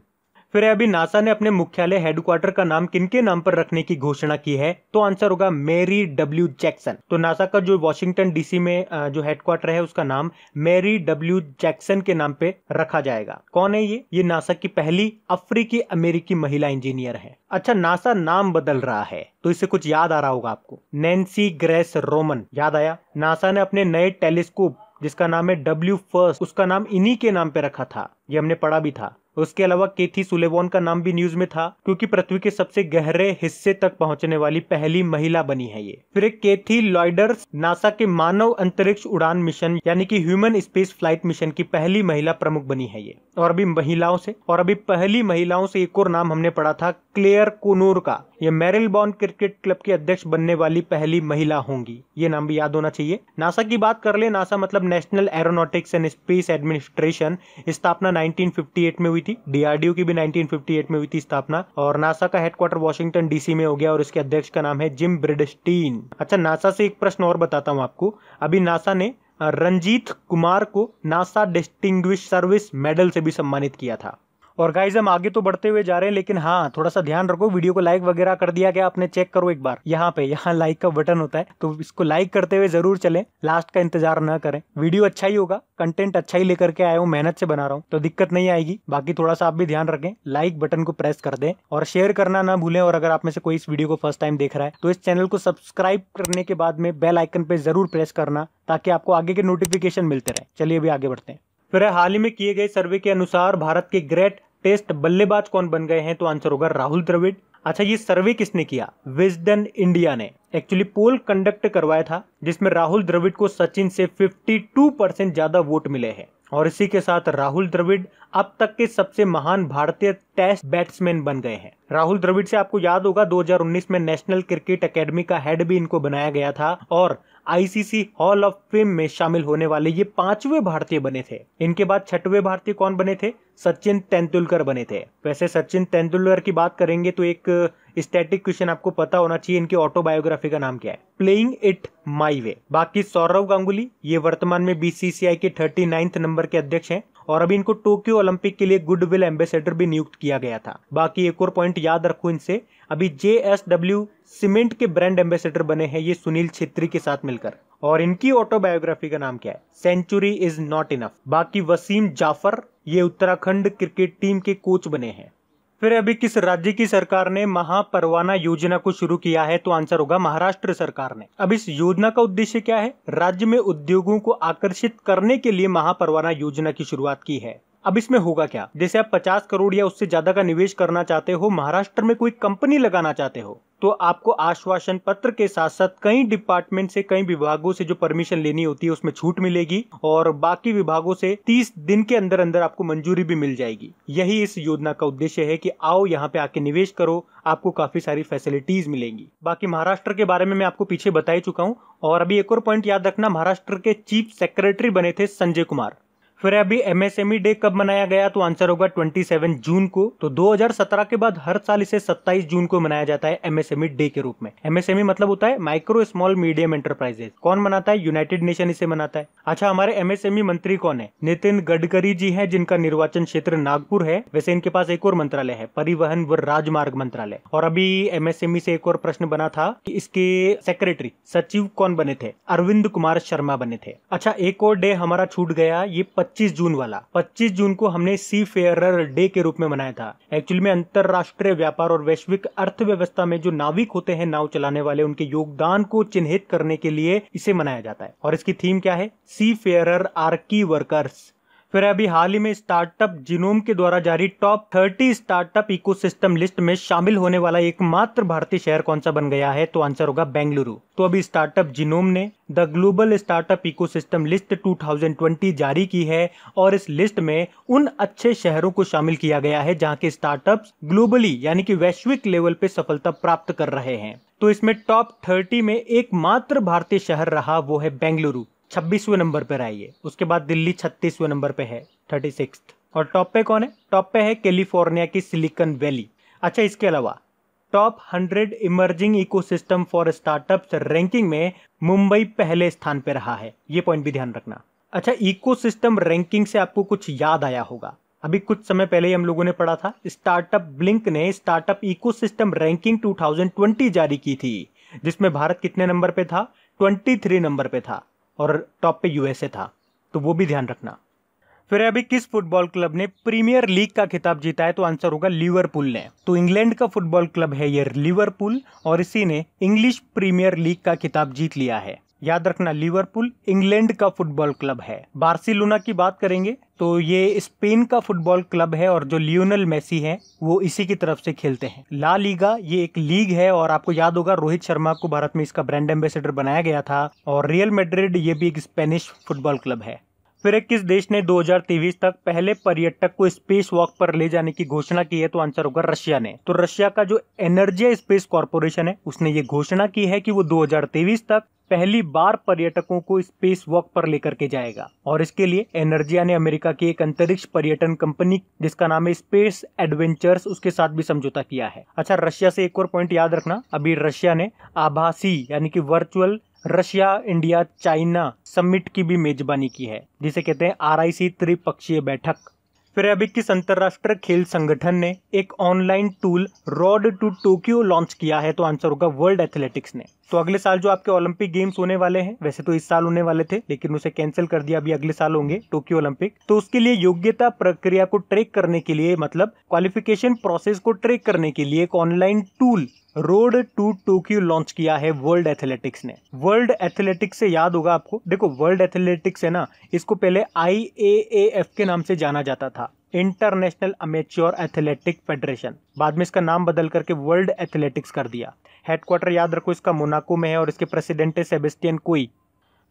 फिर अभी नासा ने अपने मुख्यालय हेडक्वार्टर का नाम किनके नाम पर रखने की घोषणा की है तो आंसर होगा मेरी डब्ल्यू जैक्सन तो नासा का जो वॉशिंगटन डीसी में जो हेडक्वार्टर है उसका नाम मेरी डब्ल्यू जैक्सन के नाम पे रखा जाएगा कौन है ये ये नासा की पहली अफ्रीकी अमेरिकी महिला इंजीनियर है अच्छा नासा नाम बदल रहा है तो इससे कुछ याद आ रहा होगा आपको नैन्सी ग्रेस रोमन याद आया नासा ने अपने नए टेलीस्कोप जिसका नाम है डब्ल्यू फर्स्ट उसका नाम इन्हीं के नाम पे रखा था ये हमने पढ़ा भी था उसके अलावा केथी सुलेवॉन का नाम भी न्यूज में था क्योंकि पृथ्वी के सबसे गहरे हिस्से तक पहुंचने वाली पहली महिला बनी है ये फिर केथी लॉयडर्स नासा के मानव अंतरिक्ष उड़ान मिशन यानी कि ह्यूमन स्पेस फ्लाइट मिशन की पहली महिला प्रमुख बनी है ये और अभी महिलाओं से और अभी पहली महिलाओं से एक और नाम हमने पढ़ा था क्लेयर कुनूर का ये मेरिल क्रिकेट क्लब के अध्यक्ष बनने वाली पहली महिला होंगी ये नाम भी याद होना चाहिए नासा की बात कर ले नासा मतलब national aeronautics and space administration स्थापना नाइनटीन में हुई थी डीआरडीओ की भी 1958 में हुई थी स्थापना और नासा का हेडक्वार्टर वॉशिंगटन डीसी में हो गया और इसके अध्यक्ष का नाम है जिम ब्रिडस्टीन अच्छा नासा से एक प्रश्न और बताता हूँ आपको अभी नासा ने रंजीत कुमार को नासा डिस्टिंग्विश सर्विस मेडल से भी सम्मानित किया था और गाइज हम आगे तो बढ़ते हुए जा रहे हैं लेकिन हाँ थोड़ा सा ध्यान रखो वीडियो को लाइक वगैरह कर दिया गया आपने चेक करो एक बार यहाँ पे यहाँ लाइक का बटन होता है तो इसको लाइक करते हुए जरूर चले लास्ट का इंतजार न करें वीडियो अच्छा ही होगा कंटेंट अच्छा ही लेकर के आया हूँ मेहनत से बना रहा हूँ तो दिक्कत नहीं आएगी बाकी थोड़ा सा आप भी ध्यान रखें लाइक बटन को प्रेस कर दें और शेयर करना ना भूलें और अगर आप में से कोई इस वीडियो को फर्स्ट टाइम देख रहा है तो इस चैनल को सब्सक्राइब करने के बाद में बेल आइकन पे जरूर प्रेस करना ताकि आपको आगे के नोटिफिकेशन मिलते रहे चलिए अभी आगे बढ़ते हैं फिर हाल ही में किए गए सर्वे के अनुसार भारत के ग्रेट टेस्ट बल्लेबाज कौन बन गए हैं तो आंसर होगा राहुल द्रविड़ अच्छा ये सर्वे किसने किया विजडन इंडिया ने एक्चुअली पोल कंडक्ट करवाया था जिसमें राहुल द्रविड़ को सचिन से 52 परसेंट ज्यादा वोट मिले हैं और इसी के साथ राहुल द्रविड़ अब तक के सबसे महान भारतीय टेस्ट बैट्समैन बन गए हैं राहुल द्रविड़ से आपको याद होगा 2019 में नेशनल क्रिकेट एकेडमी का हेड भी इनको बनाया गया था और आईसीसी हॉल ऑफ फेम में शामिल होने वाले ये पांचवे भारतीय बने थे इनके बाद छठवे भारतीय कौन बने थे सचिन तेंदुलकर बने थे वैसे सचिन तेंदुलकर की बात करेंगे तो एक स्टैटिक क्वेश्चन आपको पता होना चाहिए इनकी ऑटोबायोग्राफी का नाम क्या है प्लेइंग इट माई वे बाकी सौरव गांगुली ये वर्तमान में बीसीसीआई के थर्टी नंबर के अध्यक्ष हैं और अभी इनको टोक्यो ओलंपिक के लिए गुडविल एम्बेसडर भी नियुक्त किया गया था बाकी एक और पॉइंट याद रखो इनसे अभी जे सीमेंट के ब्रांड एम्बेसडर बने हैं ये सुनील छेत्री के साथ मिलकर और इनकी ऑटोबायोग्राफी का नाम क्या है सेंचुरी इज नॉट इनफ बाकी वसीम जाफर ये उत्तराखंड क्रिकेट टीम के कोच बने हैं फिर अभी किस राज्य की सरकार ने महापरवाना योजना को शुरू किया है तो आंसर होगा महाराष्ट्र सरकार ने अब इस योजना का उद्देश्य क्या है राज्य में उद्योगों को आकर्षित करने के लिए महापरवाना योजना की शुरुआत की है अब इसमें होगा क्या जैसे आप 50 करोड़ या उससे ज्यादा का निवेश करना चाहते हो महाराष्ट्र में कोई कंपनी लगाना चाहते हो तो आपको आश्वासन पत्र के साथ साथ कई डिपार्टमेंट से कई विभागों से जो परमिशन लेनी होती है उसमें छूट मिलेगी और बाकी विभागों से 30 दिन के अंदर अंदर आपको मंजूरी भी मिल जाएगी यही इस योजना का उद्देश्य है कि आओ यहाँ पे आके निवेश करो आपको काफी सारी फैसिलिटीज मिलेंगी बाकी महाराष्ट्र के बारे में मैं आपको पीछे बता ही चुका हूँ और अभी एक और पॉइंट याद रखना महाराष्ट्र के चीफ सेक्रेटरी बने थे संजय कुमार फिर अभी एमएसएमई डे e कब मनाया गया तो आंसर होगा 27 जून को तो 2017 के बाद हर साल इसे 27 जून को मनाया जाता है एमएसएमई डे e के रूप में एमएसएमई e मतलब होता है माइक्रो स्मॉल मीडियम एंटरप्राइजेस कौन मनाता है यूनाइटेड नेशन इसे मनाता है अच्छा हमारे एमएसएमई मंत्री कौन है नितिन गडकरी जी है जिनका निर्वाचन क्षेत्र नागपुर है वैसे इनके पास एक और मंत्रालय है परिवहन व राजमार्ग मंत्रालय और अभी एमएसएमई से एक और प्रश्न बना था की इसके सेक्रेटरी सचिव कौन बने थे अरविंद कुमार शर्मा बने थे अच्छा एक और डे हमारा छूट गया ये 25 जून वाला 25 जून को हमने सी फेयर डे के रूप में मनाया था एक्चुअली में अंतरराष्ट्रीय व्यापार और वैश्विक अर्थव्यवस्था में जो नाविक होते हैं नाव चलाने वाले उनके योगदान को चिन्हित करने के लिए इसे मनाया जाता है और इसकी थीम क्या है सी फेयर की वर्कर्स फिर अभी हाल ही में स्टार्टअप जिनोम के द्वारा जारी टॉप 30 स्टार्टअप इकोसिस्टम लिस्ट में शामिल होने वाला एकमात्र भारतीय शहर कौन सा बन गया है तो आंसर होगा बेंगलुरु तो अभी स्टार्टअप जिनोम ने the global startup ecosystem list 2020 जारी की है और इस लिस्ट में उन अच्छे शहरों को शामिल किया गया है जहाँ के स्टार्टअप ग्लोबली यानी कि वैश्विक लेवल पे सफलता प्राप्त कर रहे हैं तो इसमें टॉप 30 में एकमात्र भारतीय शहर रहा वो है बेंगलुरु छब्बीसवें नंबर पर आई है उसके बाद दिल्ली छत्तीसवें नंबर पर है थर्टी सिक्स और टॉप पे कौन है टॉप पे है कैलिफोर्निया की सिलिकन वैली अच्छा इसके अलावा top hundred emerging ecosystem for startups ranking में मुंबई पहले स्थान पर रहा है ये पॉइंट भी ध्यान रखना अच्छा इकोसिस्टम रैंकिंग से आपको कुछ याद आया होगा अभी कुछ समय पहले ही हम लोगों ने पढ़ा था स्टार्टअप ब्लिंक ने स्टार्टअप इकोसिस्टम रैंकिंग 2020 जारी की थी जिसमें भारत कितने नंबर पे था 23 नंबर पे था और टॉप पे यूएसए था तो वो भी ध्यान रखना फिर अभी किस फुटबॉल क्लब ने प्रीमियर लीग का खिताब जीता है तो आंसर होगा लिवरपूल ने तो इंग्लैंड का फुटबॉल क्लब है ये लिवरपूल और इसी ने इंग्लिश प्रीमियर लीग का खिताब जीत लिया है याद रखना लिवरपूल इंग्लैंड का फुटबॉल क्लब है बार्सिलोना की बात करेंगे तो ये स्पेन का फुटबॉल क्लब है और जो लियोनल मेसी है वो इसी की तरफ से खेलते हैं ला लीगा ये एक लीग है और आपको याद होगा रोहित शर्मा को भारत में इसका ब्रांड एम्बेसडर बनाया गया था और रियल मेड्रिड ये भी एक स्पेनिश फुटबॉल क्लब है फिर किस देश ने 2023 तक पहले पर्यटक को स्पेस वॉक पर ले जाने की घोषणा की है तो आंसर होगा रशिया ने तो रशिया का जो एनर्जी स्पेस कॉरपोरेशन है उसने ये घोषणा की है कि वो 2023 तक पहली बार पर्यटकों को स्पेस वॉक पर लेकर के जाएगा और इसके लिए एनर्जिया ने अमेरिका की एक अंतरिक्ष पर्यटन कंपनी जिसका नाम है स्पेस एडवेंचर्स उसके साथ भी समझौता किया है अच्छा रशिया से एक और पॉइंट याद रखना अभी रशिया ने आभासी यानी कि virtual Russia India China summit की भी मेजबानी की है जिसे कहते हैं आरआईसी त्रिपक्षीय बैठक फिर अभी किस अंतर्राष्ट्रीय खेल संगठन ने एक online tool road to Tokyo launch किया है तो आंसर होगा वर्ल्ड एथलेटिक्स ने तो अगले साल जो आपके ओलंपिक गेम्स होने वाले हैं वैसे तो इस साल होने वाले थे लेकिन उसे कैंसिल कर दिया अभी अगले साल होंगे टोक्यो ओलंपिक तो उसके लिए योग्यता प्रक्रिया को ट्रेक करने के लिए मतलब क्वालिफिकेशन प्रोसेस को ट्रेक करने के लिए एक online tool road to Tokyo launch किया है वर्ल्ड एथलेटिक्स ने वर्ल्ड एथलेटिक्स से याद होगा आपको देखो वर्ल्ड एथलेटिक्स है ना इसको पहले आई के नाम से जाना जाता था इंटरनेशनल अमेच्योर एथलेटिक फेडरेशन बाद में इसका नाम बदल करके वर्ल्ड एथलेटिक्स कर दिया हेडक्वार्टर याद रखो इसका मोनाको में है और इसके प्रेसिडेंट है सेबेस्टियन कोई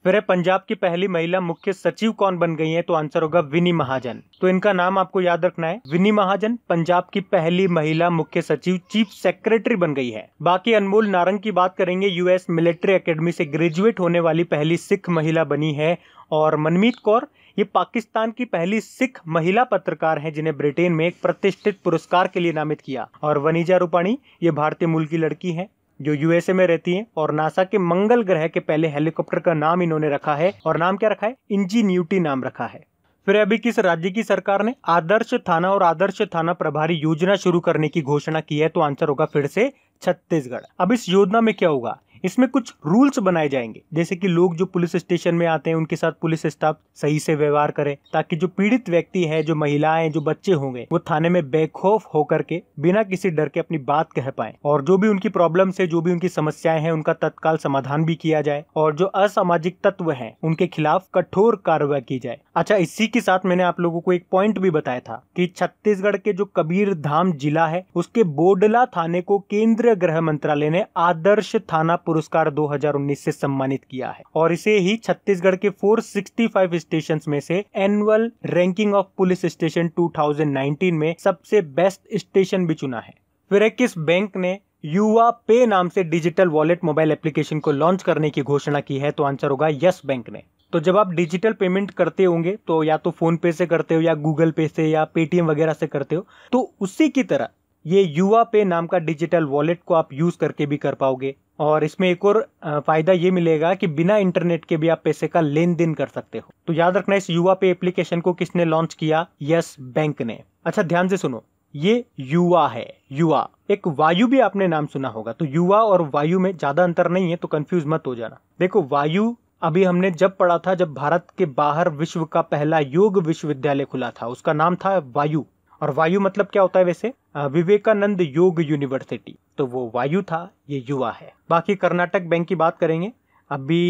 फिर है पंजाब की पहली महिला मुख्य सचिव कौन बन गई है तो आंसर होगा विनी महाजन तो इनका नाम आपको याद रखना है विनी महाजन पंजाब की पहली महिला मुख्य सचिव चीफ सेक्रेटरी बन गई है बाकी अनमोल नारंग की बात करेंगे यूएस मिलिट्री एकेडमी से ग्रेजुएट होने वाली पहली सिख महिला बनी है और मनमीत कौर ये पाकिस्तान की पहली सिख महिला पत्रकार हैं जिन्हें ब्रिटेन में एक प्रतिष्ठित पुरस्कार के लिए नामित किया और वनीजा रूपाणी ये भारतीय मूल की लड़की है जो यूएसए में रहती हैं और नासा के मंगल ग्रह के पहले हेलीकॉप्टर का नाम इन्होंने रखा है और नाम क्या रखा है इंजीन्यूटी नाम रखा है फिर अभी किस राज्य की सरकार ने आदर्श थाना और आदर्श थाना प्रभारी योजना शुरू करने की घोषणा की है तो आंसर होगा फिर से छत्तीसगढ़ अब इस योजना में क्या होगा इसमें कुछ रूल्स बनाए जाएंगे जैसे कि लोग जो पुलिस स्टेशन में आते हैं उनके साथ पुलिस स्टाफ सही से व्यवहार करे ताकि जो पीड़ित व्यक्ति है जो महिलाएं जो बच्चे होंगे वो थाने में बेखौफ होकर के बिना किसी डर के अपनी बात कह पाए और जो भी उनकी प्रॉब्लम है जो भी उनकी समस्याएं हैं उनका तत्काल समाधान भी किया जाए और जो असामाजिक तत्व है उनके खिलाफ कठोर कार्रवाई की जाए अच्छा इसी के साथ मैंने आप लोगों को एक पॉइंट भी बताया था कि छत्तीसगढ़ के जो कबीर धाम जिला है उसके बोडला थाने को केंद्रीय गृह मंत्रालय ने आदर्श थाना पुरस्कार 2019 से सम्मानित किया है और इसे ही छत्तीसगढ़ के 465 स्टेशन में से annual ranking of police station 2019 में सबसे बेस्ट स्टेशन भी चुना है फिर किस बैंक ने युवा पे नाम से डिजिटल वॉलेट मोबाइल एप्लीकेशन को लॉन्च करने की घोषणा की है तो आंसर होगा यस बैंक ने तो जब आप डिजिटल पेमेंट करते होंगे तो या तो फोन पे से करते हो या गूगल पे से या पेटीएम वगैरह से करते हो तो उसी की तरह ये युवा पे नाम का डिजिटल वॉलेट को आप यूज़ करके भी कर पाओगे और इसमें एक और फायदा ये मिलेगा कि बिना इंटरनेट के भी आप पैसे का लेन देन कर सकते हो तो याद रखना इस युवा पे एप्लीकेशन को किसने लॉन्च किया यस बैंक ने अच्छा ध्यान से सुनो ये युवा है युवा एक वायु भी आपने नाम सुना होगा तो युवा और वायु में ज्यादा अंतर नहीं है तो कंफ्यूज मत हो जाना देखो वायु अभी हमने जब पढ़ा था जब भारत के बाहर विश्व का पहला योग विश्वविद्यालय खुला था उसका नाम था वायु और वायु मतलब क्या होता है वैसे विवेकानंद योग यूनिवर्सिटी तो वो वायु था ये युवा है बाकी कर्नाटक बैंक की बात करेंगे अभी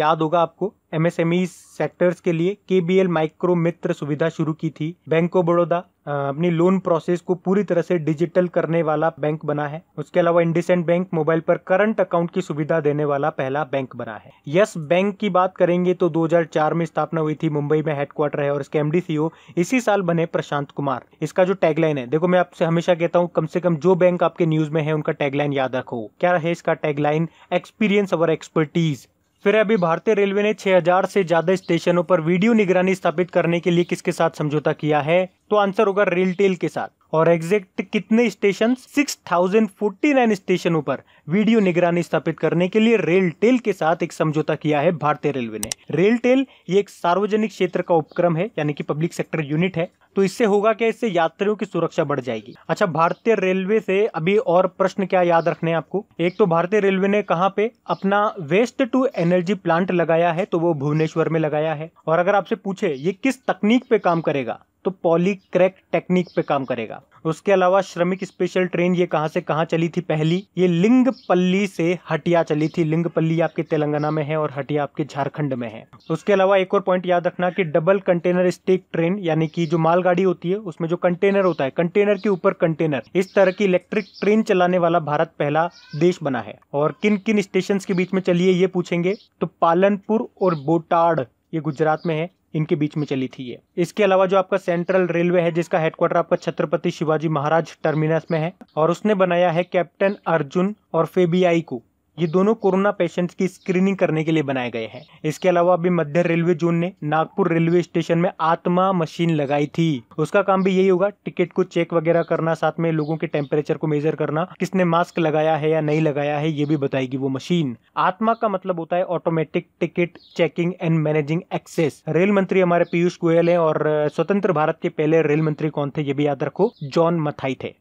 याद होगा आपको एमएसएमई सेक्टर्स के लिए केबीएल माइक्रो मित्र सुविधा शुरू की थी बैंक ऑफ बड़ौदा अपनी लोन प्रोसेस को पूरी तरह से डिजिटल करने वाला बैंक बना है उसके अलावा इंडिसेंट बैंक मोबाइल पर करंट अकाउंट की सुविधा देने वाला पहला बैंक बना है यस बैंक की बात करेंगे तो 2004 में स्थापना हुई थी मुंबई में हेडक्वार्टर है और इसके एमडी सीओ इसी साल बने प्रशांत कुमार इसका जो टैगलाइन है देखो मैं आपसे हमेशा कहता हूँ कम से कम जो बैंक आपके न्यूज में है उनका टैगलाइन याद रखो क्या है इसका टैगलाइन एक्सपीरियंस अवर एक्सपर्टीज फिर अभी भारतीय रेलवे ने 6000 से ज्यादा स्टेशनों पर वीडियो निगरानी स्थापित करने के लिए किसके साथ समझौता किया है तो आंसर होगा रेलटेल के साथ और एग्जैक्ट कितने स्टेशन 6049 स्टेशनों पर वीडियो निगरानी स्थापित करने के लिए रेल टेल के साथ एक समझौता किया है भारतीय रेलवे ने रेल टेल ये एक सार्वजनिक क्षेत्र का उपक्रम है यानी कि पब्लिक सेक्टर यूनिट है तो इससे होगा क्या इससे यात्रियों की सुरक्षा बढ़ जाएगी अच्छा भारतीय रेलवे से अभी और प्रश्न क्या याद रखने हैं आपको एक तो भारतीय रेलवे ने कहा पे अपना वेस्ट टू एनर्जी प्लांट लगाया है तो वो भुवनेश्वर में लगाया है और अगर आपसे पूछे ये किस तकनीक पे काम करेगा तो क्रैक टेक्निक पे काम करेगा उसके अलावा श्रमिक स्पेशल ट्रेन ये कहाँ से कहाँ चली थी पहली ये लिंगपल्ली से हटिया चली थी लिंगपल्ली आपके तेलंगाना में है और हटिया आपके झारखंड में है उसके अलावा एक और पॉइंट याद रखना कि डबल कंटेनर स्टेक ट्रेन यानी कि जो मालगाड़ी होती है उसमें जो कंटेनर होता है कंटेनर के ऊपर कंटेनर इस तरह की इलेक्ट्रिक ट्रेन चलाने वाला भारत पहला देश बना है और किन किन स्टेशन के बीच में चलिए ये पूछेंगे तो पालनपुर और बोटाड़ ये गुजरात में है इनके बीच में चली थी ये इसके अलावा जो आपका सेंट्रल रेलवे है जिसका हेडक्वार्टर आपका छत्रपति शिवाजी महाराज टर्मिनस में है और उसने बनाया है कैप्टन अर्जुन और फेबीआई को ये दोनों कोरोना पेशेंट्स की स्क्रीनिंग करने के लिए बनाए गए हैं इसके अलावा अभी मध्य रेलवे जोन ने नागपुर रेलवे स्टेशन में आत्मा मशीन लगाई थी उसका काम भी यही होगा टिकट को चेक वगैरह करना साथ में लोगों के टेम्परेचर को मेजर करना किसने मास्क लगाया है या नहीं लगाया है ये भी बताएगी वो मशीन आत्मा का मतलब होता है automatic ticket checking and managing access rail मंत्री हमारे पीयूष गोयल है और स्वतंत्र भारत के पहले रेल मंत्री कौन थे ये भी याद रखो जॉन मथाई थे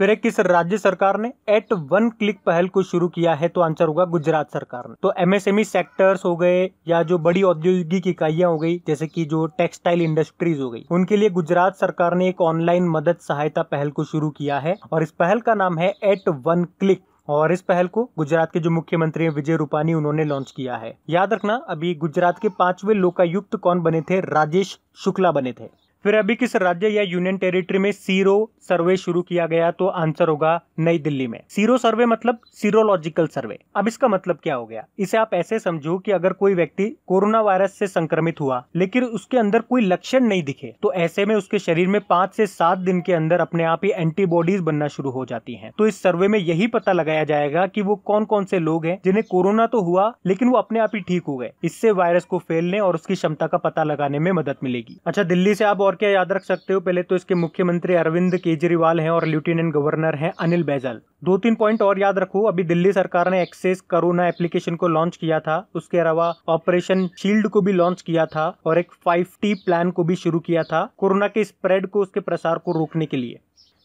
फिर किस राज्य सरकार ने एट वन क्लिक पहल को शुरू किया है तो आंसर होगा गुजरात सरकार ने तो एमएसएमई सेक्टर्स e हो गए या जो बड़ी औद्योगिक इकाइयां हो गई जैसे कि जो टेक्सटाइल इंडस्ट्रीज हो गई उनके लिए गुजरात सरकार ने एक ऑनलाइन मदद सहायता पहल को शुरू किया है और इस पहल का नाम है एट वन क्लिक और इस पहल को गुजरात के जो मुख्यमंत्री हैं विजय रूपानी उन्होंने लॉन्च किया है याद रखना अभी गुजरात के पांचवें लोकायुक्त कौन बने थे राजेश शुक्ला बने थे फिर अभी किस राज्य या यूनियन टेरिटरी में सीरो सर्वे शुरू किया गया तो आंसर होगा नई दिल्ली में सीरो सर्वे मतलब सीरोलॉजिकल सर्वे अब इसका मतलब क्या हो गया इसे आप ऐसे समझो कि अगर कोई व्यक्ति कोरोना वायरस से संक्रमित हुआ लेकिन उसके अंदर कोई लक्षण नहीं दिखे तो ऐसे में उसके शरीर में पांच से सात दिन के अंदर अपने आप ही एंटीबॉडीज बनना शुरू हो जाती है तो इस सर्वे में यही पता लगाया जाएगा की वो कौन कौन से लोग हैं जिन्हें कोरोना तो हुआ लेकिन वो अपने आप ही ठीक हो गए इससे वायरस को फैलने और उसकी क्षमता का पता लगाने में मदद मिलेगी अच्छा दिल्ली से आप और क्या याद रख सकते हो पहले तो इसके मुख्यमंत्री अरविंद केजरीवाल हैं और लेफ्टिनेंट गवर्नर हैं अनिल बैजल दो तीन पॉइंट और याद रखो अभी दिल्ली सरकार ने एक्सेस कोरोना एप्लीकेशन को लॉन्च किया था उसके अलावा ऑपरेशन शील्ड को भी लॉन्च किया था और एक फाइव प्लान को भी शुरू किया था कोरोना के स्प्रेड को उसके प्रसार को रोकने के लिए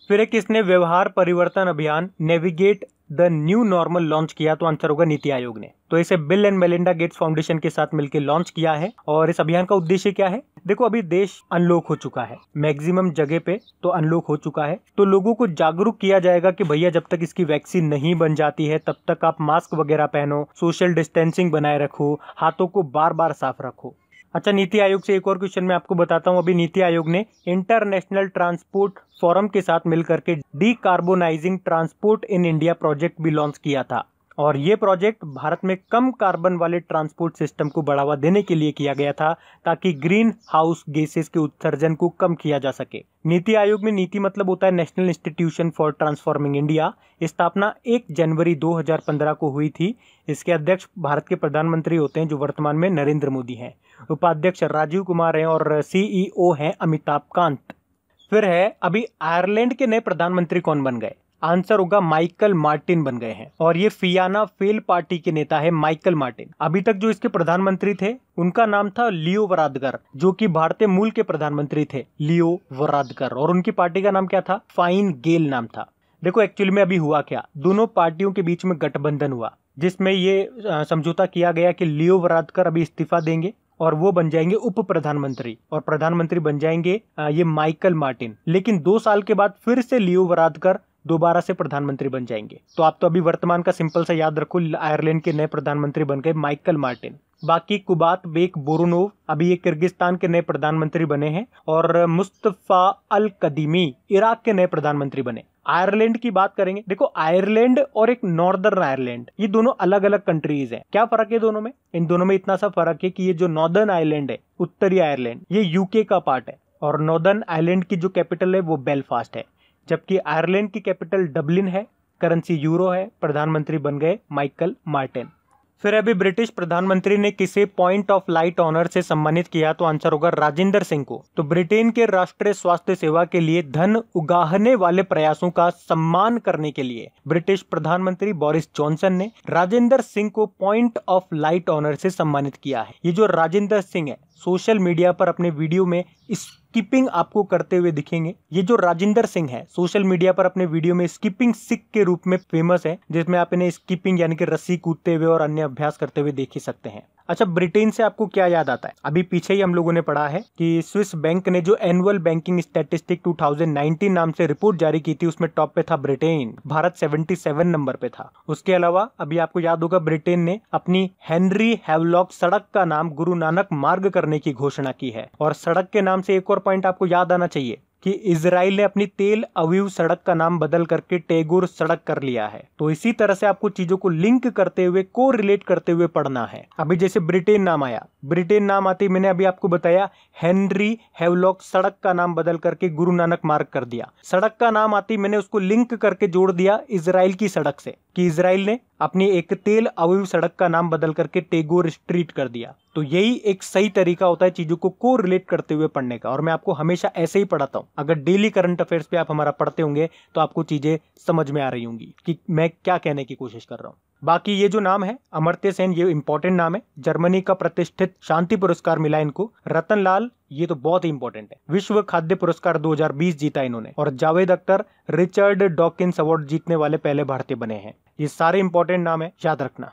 फिर किसने व्यवहार परिवर्तन अभियान navigate the new normal launch किया तो आंसर होगा नीति आयोग ने तो इसे Bill and Melinda Gates foundation के साथ मिलकर लॉन्च किया है और इस अभियान का उद्देश्य क्या है देखो अभी देश अनलॉक हो चुका है मैक्सिमम जगह पे तो अनलॉक हो चुका है तो लोगों को जागरूक किया जाएगा कि भैया जब तक इसकी वैक्सीन नहीं बन जाती है तब तक आप मास्क वगैरह पहनो सोशल डिस्टेंसिंग बनाए रखो हाथों को बार बार साफ रखो अच्छा नीति आयोग से एक और क्वेश्चन मैं आपको बताता हूँ अभी नीति आयोग ने इंटरनेशनल ट्रांसपोर्ट फोरम के साथ मिलकर के डी ट्रांसपोर्ट इन इंडिया प्रोजेक्ट भी लॉन्च किया था और ये प्रोजेक्ट भारत में कम कार्बन वाले ट्रांसपोर्ट सिस्टम को बढ़ावा देने के लिए किया गया था ताकि ग्रीन हाउस गैसेस के उत्सर्जन को कम किया जा सके नीति आयोग में नीति मतलब होता है national institution for transforming India स्थापना 1 जनवरी 2015 को हुई थी इसके अध्यक्ष भारत के प्रधानमंत्री होते हैं जो वर्तमान में नरेंद्र मोदी हैं उपाध्यक्ष राजीव कुमार हैं और सीईओ e हैं अमिताभ कांत फिर है अभी आयरलैंड के नए प्रधानमंत्री कौन बन गए आंसर होगा माइकल मार्टिन बन गए हैं और ये फियाना फेल पार्टी के नेता है माइकल मार्टिन अभी तक जो इसके प्रधानमंत्री थे उनका नाम था लियो वरादकर जो कि भारतीय मूल के प्रधानमंत्री थे लियो वरादकर और उनकी पार्टी का नाम क्या था फाइन गेल नाम था देखो एक्चुअली में अभी हुआ क्या दोनों पार्टियों के बीच में गठबंधन हुआ जिसमें ये समझौता किया गया कि लियो वरादकर अभी इस्तीफा देंगे और वो बन जाएंगे उप प्रधानमंत्री और प्रधानमंत्री बन जाएंगे ये माइकल मार्टिन लेकिन दो साल के बाद फिर से लियो वरादकर दोबारा से प्रधानमंत्री बन जाएंगे तो आप तो अभी वर्तमान का सिंपल सा याद रखो आयरलैंड के नए प्रधानमंत्री बन गए माइकल मार्टिन बाकी कुबात बेक बोरुनोव अभी ये किर्गिस्तान के नए प्रधानमंत्री बने हैं और मुस्तफ़ा अल कदीमी इराक के नए प्रधानमंत्री बने आयरलैंड की बात करेंगे देखो आयरलैंड और एक नॉर्दर्न आयरलैंड ये दोनों अलग अलग कंट्रीज हैं क्या फर्क है दोनों में इन दोनों में इतना सा फर्क है कि ये जो नॉर्दर्न आयरलैंड है उत्तरी आयरलैंड ये यूके का पार्ट है और नॉर्दर्न आयरलैंड की जो कैपिटल है वो बेलफास्ट है जबकि आयरलैंड की कैपिटल डबलिन है करेंसी यूरो है प्रधानमंत्री बन गए माइकल मार्टिन फिर अभी ब्रिटिश प्रधानमंत्री ने किसे पॉइंट ऑफ लाइट ऑनर से सम्मानित किया तो आंसर होगा राजेंद्र सिंह को तो ब्रिटेन के राष्ट्रीय स्वास्थ्य सेवा के लिए धन उगाहने वाले प्रयासों का सम्मान करने के लिए ब्रिटिश प्रधानमंत्री बोरिस जॉनसन ने राजेंद्र सिंह को पॉइंट ऑफ लाइट ऑनर से सम्मानित किया है ये जो राजेंद्र सिंह है सोशल मीडिया पर अपने वीडियो में स्किपिंग आपको करते हुए दिखेंगे ये जो राजिंदर सिंह है सोशल मीडिया पर अपने वीडियो में स्किपिंग सिख के रूप में फेमस है जिसमें आप इन्हें स्किपिंग यानी कि रस्सी कूदते हुए और अन्य अभ्यास करते हुए देख ही सकते हैं अच्छा ब्रिटेन से आपको क्या याद आता है अभी पीछे ही हम लोगों ने पढ़ा है कि स्विस बैंक ने जो एनुअल बैंकिंग स्टेटिस्टिक 2019 नाम से रिपोर्ट जारी की थी उसमें टॉप पे था ब्रिटेन भारत 77 नंबर पे था उसके अलावा अभी आपको याद होगा ब्रिटेन ने अपनी हेनरी हेवलॉक सड़क का नाम गुरु नानक मार्ग करने की घोषणा की है और सड़क के नाम से एक और पॉइंट आपको याद आना चाहिए कि इसराइल ने अपनी तेल अवीव सड़क का नाम बदल करके टेगोर सड़क कर लिया है तो इसी तरह से आपको चीजों को लिंक करते हुए को रिलेट करते हुए पढ़ना है अभी जैसे ब्रिटेन नाम आया ब्रिटेन नाम आते मैंने अभी आपको बताया हेनरी हेवलॉक सड़क का नाम बदल करके गुरु नानक मार्ग कर दिया सड़क का नाम आती मैंने उसको लिंक करके जोड़ दिया इसराइल की सड़क से कि इसराइल ने अपनी एक तेल अवीव सड़क का नाम बदल करके टेगोर स्ट्रीट कर दिया तो यही एक सही तरीका होता है चीजों को को रिलेट करते हुए पढ़ने का और मैं आपको हमेशा ऐसे ही पढ़ाता हूँ अगर डेली करंट अफेयर्स पे आप हमारा पढ़ते होंगे तो आपको चीजें समझ में आ रही होंगी कि मैं क्या कहने की कोशिश कर रहा हूँ बाकी ये जो नाम है अमरते सेन ये इंपॉर्टेंट नाम है जर्मनी का प्रतिष्ठित शांति पुरस्कार मिला इनको रतन लाल ये तो बहुत ही इंपॉर्टेंट है विश्व खाद्य पुरस्कार 2020 जीता इन्होंने और Javed Akhtar Richard Dawkins award जीतने वाले पहले भारतीय बने हैं ये सारे इंपॉर्टेंट नाम है याद रखना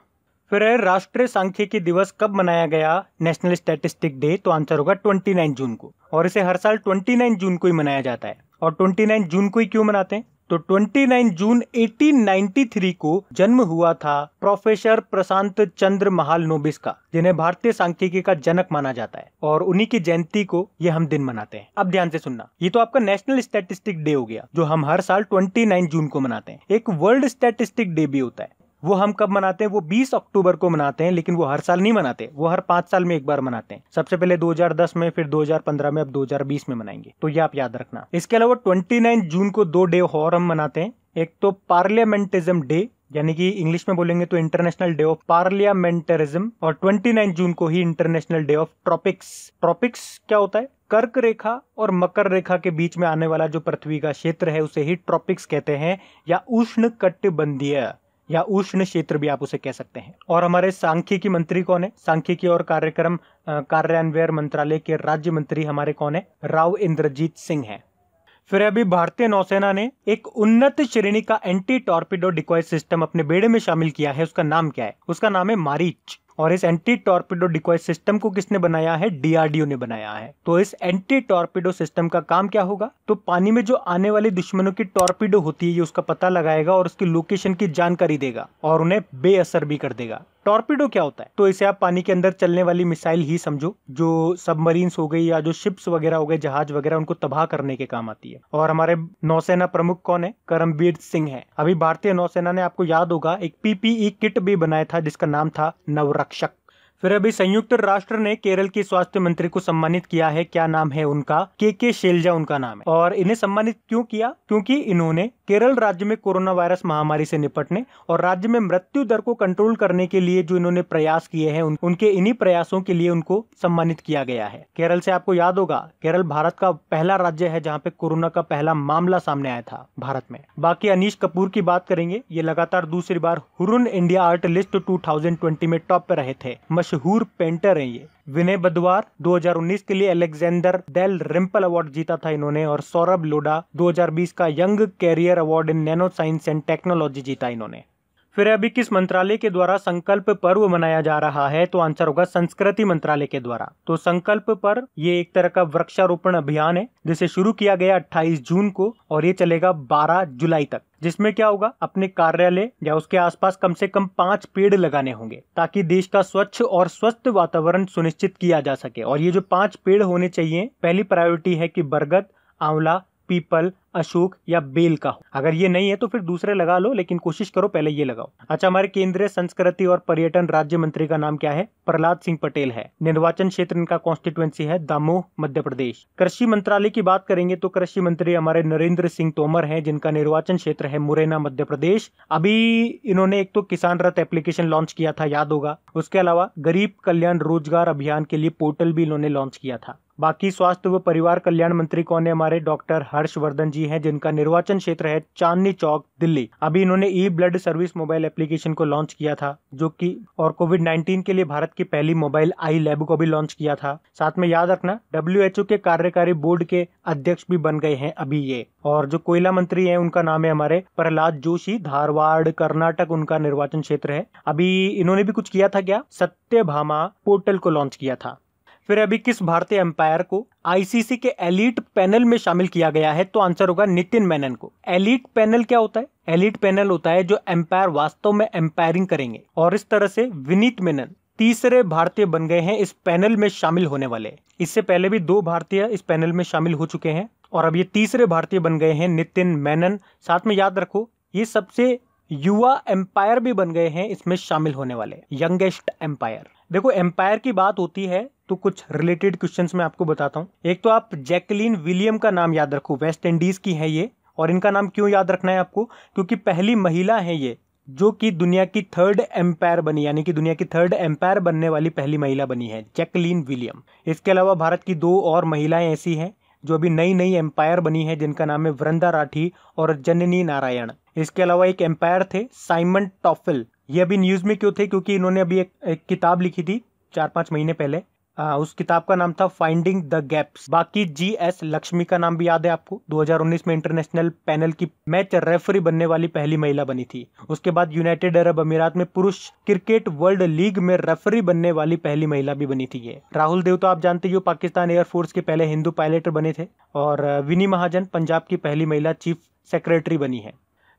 फिर है राष्ट्रीय सांख्यिकी दिवस कब मनाया गया नेशनल स्टेटिस्टिक डे तो आंसर होगा 29 जून को और इसे हर साल 29 जून को ही मनाया जाता है और 29 जून को ही क्यों मनाते हैं तो 29 जून 1893 को जन्म हुआ था प्रोफेसर प्रशांत चंद्र महाल नोबिस का जिन्हें भारतीय सांख्यिकी का जनक माना जाता है और उन्हीं की जयंती को ये हम दिन मनाते हैं अब ध्यान से सुनना ये तो आपका नेशनल स्टैटिस्टिक डे हो गया जो हम हर साल 29 जून को मनाते हैं एक वर्ल्ड स्टैटिस्टिक डे भी होता है वो हम कब मनाते हैं वो 20 अक्टूबर को मनाते हैं लेकिन वो हर साल नहीं मनाते वो हर पांच साल में एक बार मनाते हैं सबसे पहले 2010 में फिर 2015 में अब 2020 में मनाएंगे तो ये आप याद रखना इसके अलावा 29 जून को दो डे और हम मनाते हैं एक तो पार्लियामेंटिज्म डे यानी कि इंग्लिश में बोलेंगे तो इंटरनेशनल डे ऑफ पार्लियामेंटरिज्म और 29 जून को ही international day of tropics tropics क्या होता है कर्क रेखा और मकर रेखा के बीच में आने वाला जो पृथ्वी का क्षेत्र है उसे ही ट्रॉपिक्स कहते हैं या उष्ण कटिबंधीय या उष्ण क्षेत्र भी आप उसे कह सकते हैं और हमारे सांख्यिकी मंत्री कौन है सांख्यिकी और कार्यक्रम कार्यान्वयन मंत्रालय के राज्य मंत्री हमारे कौन है राव इंद्रजीत सिंह है फिर अभी भारतीय नौसेना ने एक उन्नत श्रेणी का एंटी टॉर्पिडो डिकॉय सिस्टम अपने बेड़े में शामिल किया है उसका नाम क्या है उसका नाम है मारीच और इस एंटी टॉर्पिडो डिकॉय सिस्टम को किसने बनाया है डीआरडीओ ने बनाया है तो इस एंटी टॉर्पिडो सिस्टम का काम क्या होगा तो पानी में जो आने वाले दुश्मनों की टॉर्पिडो होती है ये उसका पता लगाएगा और उसकी लोकेशन की जानकारी देगा और उन्हें बेअसर भी कर देगा टॉर्पीडो क्या होता है तो इसे आप पानी के अंदर चलने वाली मिसाइल ही समझो जो सबमरीन हो गई या जो शिप्स वगैरह हो गए जहाज वगैरह उनको तबाह करने के काम आती है और हमारे नौसेना प्रमुख कौन है करमबीर सिंह है अभी भारतीय नौसेना ने आपको याद होगा एक पीपीई किट भी बनाया था जिसका नाम था नवरक्षक फिर अभी संयुक्त राष्ट्र ने केरल के स्वास्थ्य मंत्री को सम्मानित किया है क्या नाम है उनका के के शैलजा उनका नाम है और इन्हें सम्मानित क्यों किया क्योंकि इन्होंने केरल राज्य में कोरोना वायरस महामारी से निपटने और राज्य में मृत्यु दर को कंट्रोल करने के लिए जो इन्होंने प्रयास किए हैं उन, उनके इन्हीं प्रयासों के लिए उनको सम्मानित किया गया है केरल से आपको याद होगा केरल भारत का पहला राज्य है जहाँ पे कोरोना का पहला मामला सामने आया था भारत में बाकी अनिश कपूर की बात करेंगे ये लगातार दूसरी बार Hurun India art list two में टॉप पे रहे थे मशहूर पेंटर हैं ये विनय बदवार 2019 के लिए अलेक्जेंडर डेल रिम्पल अवार्ड जीता था इन्होंने और सौरभ लोडा 2020 का young career award in nano science and technology जीता इन्होंने फिर अभी किस मंत्रालय के द्वारा संकल्प पर्व मनाया जा रहा है तो आंसर होगा संस्कृति मंत्रालय के द्वारा तो संकल्प पर्व ये एक तरह का वृक्षारोपण अभियान है जिसे शुरू किया गया 28 जून को और ये चलेगा 12 जुलाई तक जिसमें क्या होगा अपने कार्यालय या उसके आसपास कम से कम पांच पेड़ लगाने होंगे ताकि देश का स्वच्छ और स्वस्थ वातावरण सुनिश्चित किया जा सके और ये जो पांच पेड़ होने चाहिए पहली प्रायोरिटी है कि बरगद आंवला पीपल अशोक या बेल का हो अगर ये नहीं है तो फिर दूसरे लगा लो लेकिन कोशिश करो पहले ये लगाओ अच्छा हमारे केंद्रीय संस्कृति और पर्यटन राज्य मंत्री का नाम क्या है प्रहलाद सिंह पटेल है निर्वाचन क्षेत्र इनका कॉन्स्टिट्युएंसी है दामोह मध्य प्रदेश कृषि मंत्रालय की बात करेंगे तो कृषि मंत्री हमारे नरेंद्र सिंह तोमर है जिनका निर्वाचन क्षेत्र है मुरैना मध्य प्रदेश अभी इन्होंने एक तो किसान रथ एप्लीकेशन लॉन्च किया था याद होगा उसके अलावा गरीब कल्याण रोजगार अभियान के लिए पोर्टल भी इन्होंने लॉन्च किया था बाकी स्वास्थ्य व परिवार कल्याण मंत्री कौन है हमारे डॉक्टर हर्षवर्धन जी हैं जिनका निर्वाचन क्षेत्र है चांदनी चौक दिल्ली अभी इन्होंने e blood service mobile application को लॉन्च किया था जो कि और कोविड 19 के लिए भारत की पहली मोबाइल आई लैब को भी लॉन्च किया था साथ में याद रखना डब्ल्यू के कार्यकारी बोर्ड के अध्यक्ष भी बन गए हैं अभी ये और जो कोयला मंत्री है उनका नाम है हमारे प्रहलाद जोशी धारवाड़ कर्नाटक उनका निर्वाचन क्षेत्र है अभी इन्होंने भी कुछ किया था क्या सत्य पोर्टल को लॉन्च किया था फिर अभी किस भारतीय एम्पायर को आईसीसी के एलिट पैनल में शामिल किया गया है तो आंसर होगा नितिन मेनन को एलिट पैनल क्या होता है एलिट पैनल होता है जो एम्पायर वास्तव में एम्पायरिंग करेंगे और इस तरह से विनीत मेनन तीसरे भारतीय बन गए हैं इस पैनल में शामिल होने वाले इससे पहले भी दो भारतीय इस पैनल में शामिल हो चुके हैं और अब ये तीसरे भारतीय बन गए हैं नितिन मेनन साथ में याद रखो ये सबसे युवा एम्पायर भी बन गए हैं इसमें शामिल होने वाले यंगेस्ट एम्पायर देखो एम्पायर की बात होती है तो कुछ रिलेटेड क्वेश्चन मैं आपको बताता हूँ एक तो आप जैकलीन विलियम का नाम याद रखो वेस्ट इंडीज़ की है ये और इनका नाम क्यों याद रखना है आपको क्योंकि पहली महिला है ये जो कि दुनिया की थर्ड एम्पायर बनी यानी कि दुनिया की थर्ड एम्पायर बनने वाली पहली महिला बनी है जैकलीन विलियम इसके अलावा भारत की दो और महिलाएं ऐसी हैं जो अभी नई नई एम्पायर बनी है जिनका नाम है वृंदा राठी और जननी नारायण इसके अलावा एक एम्पायर थे साइमन टॉफिल ये अभी न्यूज़ में क्यों थे क्योंकि इन्होंने अभी एक, एक किताब लिखी थी चार पांच महीने पहले आ, उस किताब का नाम था फाइंडिंग द गैप्स बाकी जी एस लक्ष्मी का नाम भी याद है आपको 2019 में इंटरनेशनल पैनल की मैच रेफरी बनने वाली पहली महिला बनी थी उसके बाद यूनाइटेड अरब अमीरात में पुरुष क्रिकेट वर्ल्ड लीग में रेफरी बनने वाली पहली महिला भी बनी थी ये राहुल देव तो आप जानते ही हो पाकिस्तान एयरफोर्स के पहले हिंदू पायलट बने थे और विनी महाजन पंजाब की पहली महिला चीफ सेक्रेटरी बनी है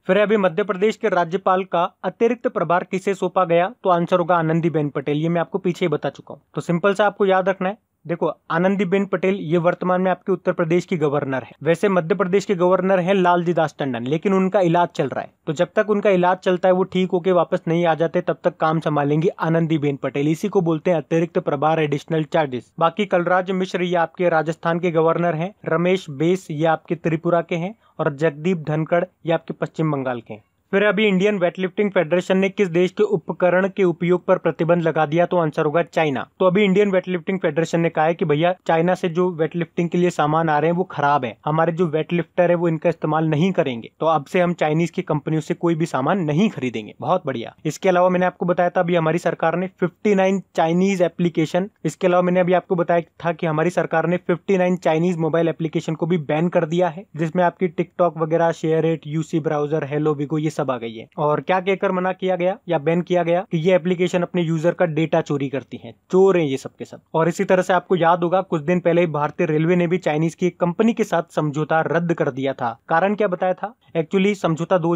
फिर अभी मध्य प्रदेश के राज्यपाल का अतिरिक्त प्रभार किसे सौंपा गया तो आंसर होगा आनंदीबेन पटेल ये मैं आपको पीछे ही बता चुका हूँ तो सिंपल सा आपको याद रखना है देखो आनंदीबेन पटेल ये वर्तमान में आपके उत्तर प्रदेश की गवर्नर है वैसे मध्य प्रदेश के गवर्नर है लालजी दास टंडन लेकिन उनका इलाज चल रहा है तो जब तक उनका इलाज चलता है वो ठीक होके वापस नहीं आ जाते तब तक काम संभालेंगी आनंदीबेन पटेल इसी को बोलते हैं अतिरिक्त प्रभार एडिशनल चार्जेस बाकी कलराज मिश्र ये आपके राजस्थान के गवर्नर है रमेश बेस ये आपके त्रिपुरा के हैं और जगदीप धनखड़ ये आपके पश्चिम बंगाल के हैं फिर अभी इंडियन वेटलिफ्टिंग फेडरेशन ने किस देश के उपकरण के उपयोग पर प्रतिबंध लगा दिया तो आंसर होगा चाइना तो अभी इंडियन वेटलिफ्टिंग फेडरेशन ने कहा है कि भैया चाइना से जो वेटलिफ्टिंग के लिए सामान आ रहे हैं वो खराब है हमारे जो वेटलिफ्टर है वो इनका इस्तेमाल नहीं करेंगे तो अब से हम चाइनीज की कंपनियों से कोई भी सामान नहीं खरीदेंगे बहुत बढ़िया इसके अलावा मैंने आपको बताया था अभी हमारी सरकार ने फिफ्टी चाइनीज एप्लीकेशन इसके अलावा मैंने अभी आपको बताया था कि हमारी सरकार ने फिफ्टी चाइनीज मोबाइल एप्लीकेशन को भी बैन कर दिया है जिसमें आपकी टिकटॉक वगैरह SHAREit UC browser Helo Vigo ये सब सब आ गई है और क्या कहकर मना किया गया या बैन किया गया कि ये एप्लीकेशन अपने यूजर का डेटा चोरी करती है चोर है ये सब के सब और इसी तरह से आपको याद होगा कुछ दिन पहले भारतीय रेलवे ने भी चाइनीज की एक कंपनी के साथ समझौता रद्द कर दिया था कारण क्या बताया था एक्चुअली समझौता दो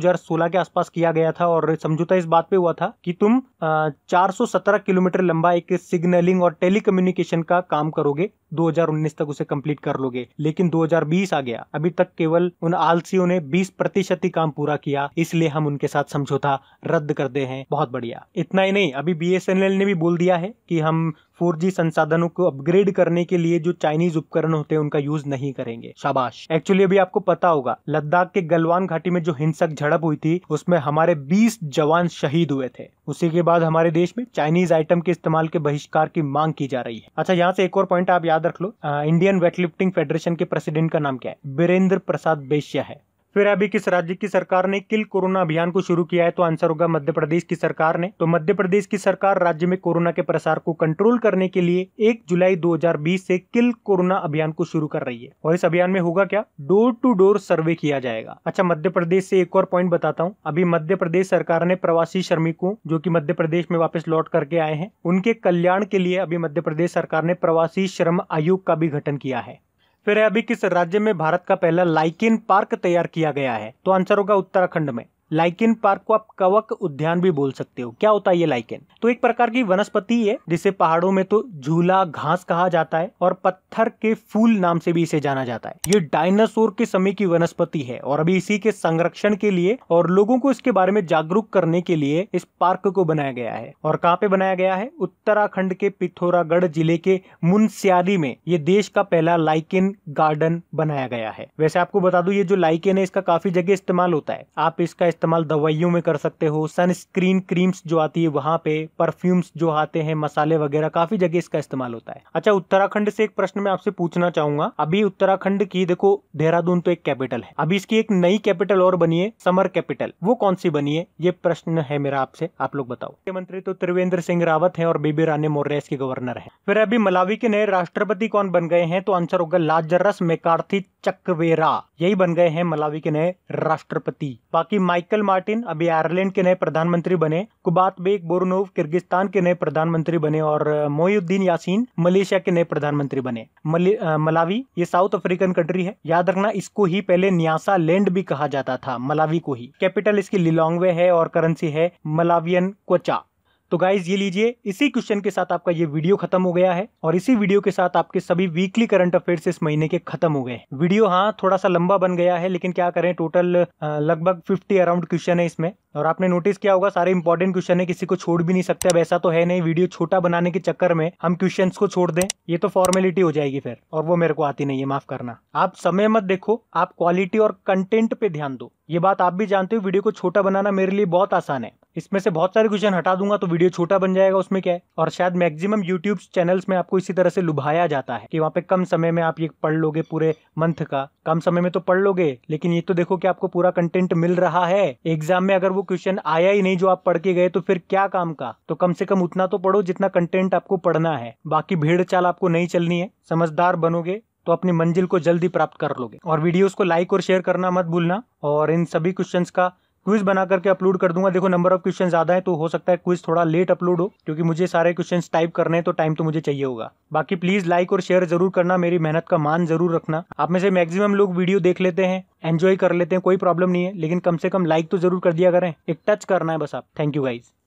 के आसपास किया गया था और समझौता इस बात पे हुआ था कि तुम चार किलोमीटर लंबा एक सिग्नलिंग और टेली का काम करोगे 2019 तक उसे कंप्लीट कर लोगे लेकिन 2020 आ गया अभी तक केवल उन आलसियों ने 20 प्रतिशत ही काम पूरा किया इसलिए हम उनके साथ समझौता रद्द करते हैं बहुत बढ़िया इतना ही नहीं अभी बी ने भी बोल दिया है कि हम 4G संसाधनों को अपग्रेड करने के लिए जो चाइनीज उपकरण होते हैं उनका यूज नहीं करेंगे शाबाश एक्चुअली अभी आपको पता होगा लद्दाख के गलवान घाटी में जो हिंसक झड़प हुई थी उसमें हमारे 20 जवान शहीद हुए थे उसी के बाद हमारे देश में चाइनीज आइटम के इस्तेमाल के बहिष्कार की मांग की जा रही है अच्छा यहाँ से एक और पॉइंट आप याद रख लो आ, इंडियन वेटलिफ्टिंग फेडरेशन के प्रेसिडेंट का नाम क्या है बीरेंद्र प्रसाद बेशिया है फिर अभी किस राज्य की सरकार ने किल कोरोना अभियान को शुरू किया है तो आंसर होगा मध्य प्रदेश की सरकार ने तो मध्य प्रदेश की सरकार राज्य में कोरोना के प्रसार को कंट्रोल करने के लिए एक जुलाई 2020 से किल कोरोना अभियान को शुरू कर रही है और इस अभियान में होगा क्या डोर टू डोर सर्वे किया जाएगा अच्छा मध्य प्रदेश से एक और पॉइंट बताता हूँ अभी मध्य प्रदेश सरकार ने प्रवासी श्रमिकों जो की मध्य प्रदेश में वापस लौट करके आए हैं उनके कल्याण के लिए अभी मध्य प्रदेश सरकार ने प्रवासी श्रम आयोग का भी गठन किया है फिर अभी किस राज्य में भारत का पहला लाइकिन पार्क तैयार किया गया है तो आंसर होगा उत्तराखंड में लाइकेन पार्क को आप कवक उद्यान भी बोल सकते हो क्या होता है ये लाइकेन तो एक प्रकार की वनस्पति है जिसे पहाड़ों में तो झूला घास कहा जाता है और पत्थर के फूल नाम से भी इसे जाना जाता है ये डायनासोर के समय की वनस्पति है और अभी इसी के संरक्षण के लिए और लोगों को इसके बारे में जागरूक करने के लिए इस पार्क को बनाया गया है और कहाँ पे बनाया गया है उत्तराखंड के पिथौरागढ़ जिले के मुनस्यारी में ये देश का पहला लाइकेन गार्डन बनाया गया है वैसे आपको बता दू ये जो लाइकेन है इसका काफी जगह इस्तेमाल होता है आप इसका इस्तेमाल दवाइयों में कर सकते हो सनस्क्रीन क्रीम्स जो आती है वहाँ पे परफ्यूम्स जो आते हैं मसाले वगैरह काफी जगह इसका इस्तेमाल होता है अच्छा उत्तराखंड से एक प्रश्न मैं आपसे पूछना चाहूंगा अभी उत्तराखंड की देखो देहरादून तो एक कैपिटल है अभी इसकी एक नई कैपिटल और बनी है समर कैपिटल वो कौन सी बनी है ये प्रश्न है मेरा आपसे आप लोग बताओ मुख्यमंत्री तो त्रिवेंद्र सिंह रावत है और बेबी रानी मौर्य इसके गवर्नर है फिर अभी मलावी के नए राष्ट्रपति कौन बन गए हैं तो आंसर होगा लाजरस मेकार्थी चक्रवेरा यही बन गए हैं मलावी के नए राष्ट्रपति बाकी माइक माइकल मार्टिन अभी आयरलैंड के नए प्रधानमंत्री बने कुबात बेग बोरनोव किर्गिस्तान के नए प्रधानमंत्री बने और मोहुद्दीन यासीन मलेशिया के नए प्रधानमंत्री बने मलावी ये साउथ अफ्रीकन कंट्री है याद रखना इसको ही पहले न्यासा लैंड भी कहा जाता था मलावी को ही कैपिटल इसकी लिलोंगवे है और करेंसी है मलावियन कोचा तो गाइज ये लीजिए इसी क्वेश्चन के साथ आपका ये वीडियो खत्म हो गया है और इसी वीडियो के साथ आपके सभी वीकली करंट अफेयर्स इस महीने के खत्म हो गए वीडियो हाँ थोड़ा सा लंबा बन गया है लेकिन क्या करें टोटल लगभग फिफ्टी अराउंड क्वेश्चन है इसमें और आपने नोटिस किया होगा सारे इंपॉर्टेंट क्वेश्चन है किसी को छोड़ भी नहीं सकते अब ऐसा तो है नहीं वीडियो छोटा बनाने के चक्कर में हम क्वेश्चन को छोड़ दें ये तो फॉर्मेलिटी हो जाएगी फिर और वो मेरे को आती नहीं है माफ करना आप समय मत देखो आप क्वालिटी और कंटेंट पे ध्यान दो ये बात आप भी जानते हो वीडियो को छोटा बनाना मेरे लिए बहुत आसान है इसमें से बहुत सारे क्वेश्चन हटा दूंगा तो वीडियो छोटा बन जाएगा उसमें क्या है और शायद मैक्सिमम यूट्यूब चैनल्स में आपको इसी तरह से लुभाया जाता है कि वहाँ पे कम समय में आप ये पढ़ लोगे पूरे मंथ का कम समय में तो पढ़ लोगे लेकिन ये तो देखो कि आपको पूरा कंटेंट मिल रहा है एग्जाम में अगर वो क्वेश्चन आया ही नहीं जो आप पढ़ के गए तो फिर क्या काम का तो कम से कम उतना तो पढ़ो जितना कंटेंट आपको पढ़ना है बाकी भीड़ चाल आपको नहीं चलनी है समझदार बनोगे तो अपनी मंजिल को जल्दी प्राप्त कर लोगे और वीडियोस को लाइक और शेयर करना मत भूलना और इन सभी क्वेश्चंस का क्विज बना करके अपलोड कर दूंगा देखो नंबर ऑफ क्वेश्चन ज्यादा है तो हो सकता है क्विज थोड़ा लेट अपलोड हो क्योंकि मुझे सारे क्वेश्चन टाइप करने हैं तो टाइम तो मुझे चाहिए होगा बाकी प्लीज लाइक और शेयर जरूर करना मेरी मेहनत का मान जरूर रखना आप में से मैक्सिमम लोग वीडियो देख लेते हैं एंजॉय कर लेते हैं कोई प्रॉब्लम नहीं है लेकिन कम से कम लाइक तो जरूर कर दिया करें एक टच करना है बस आप थैंक यू गाइज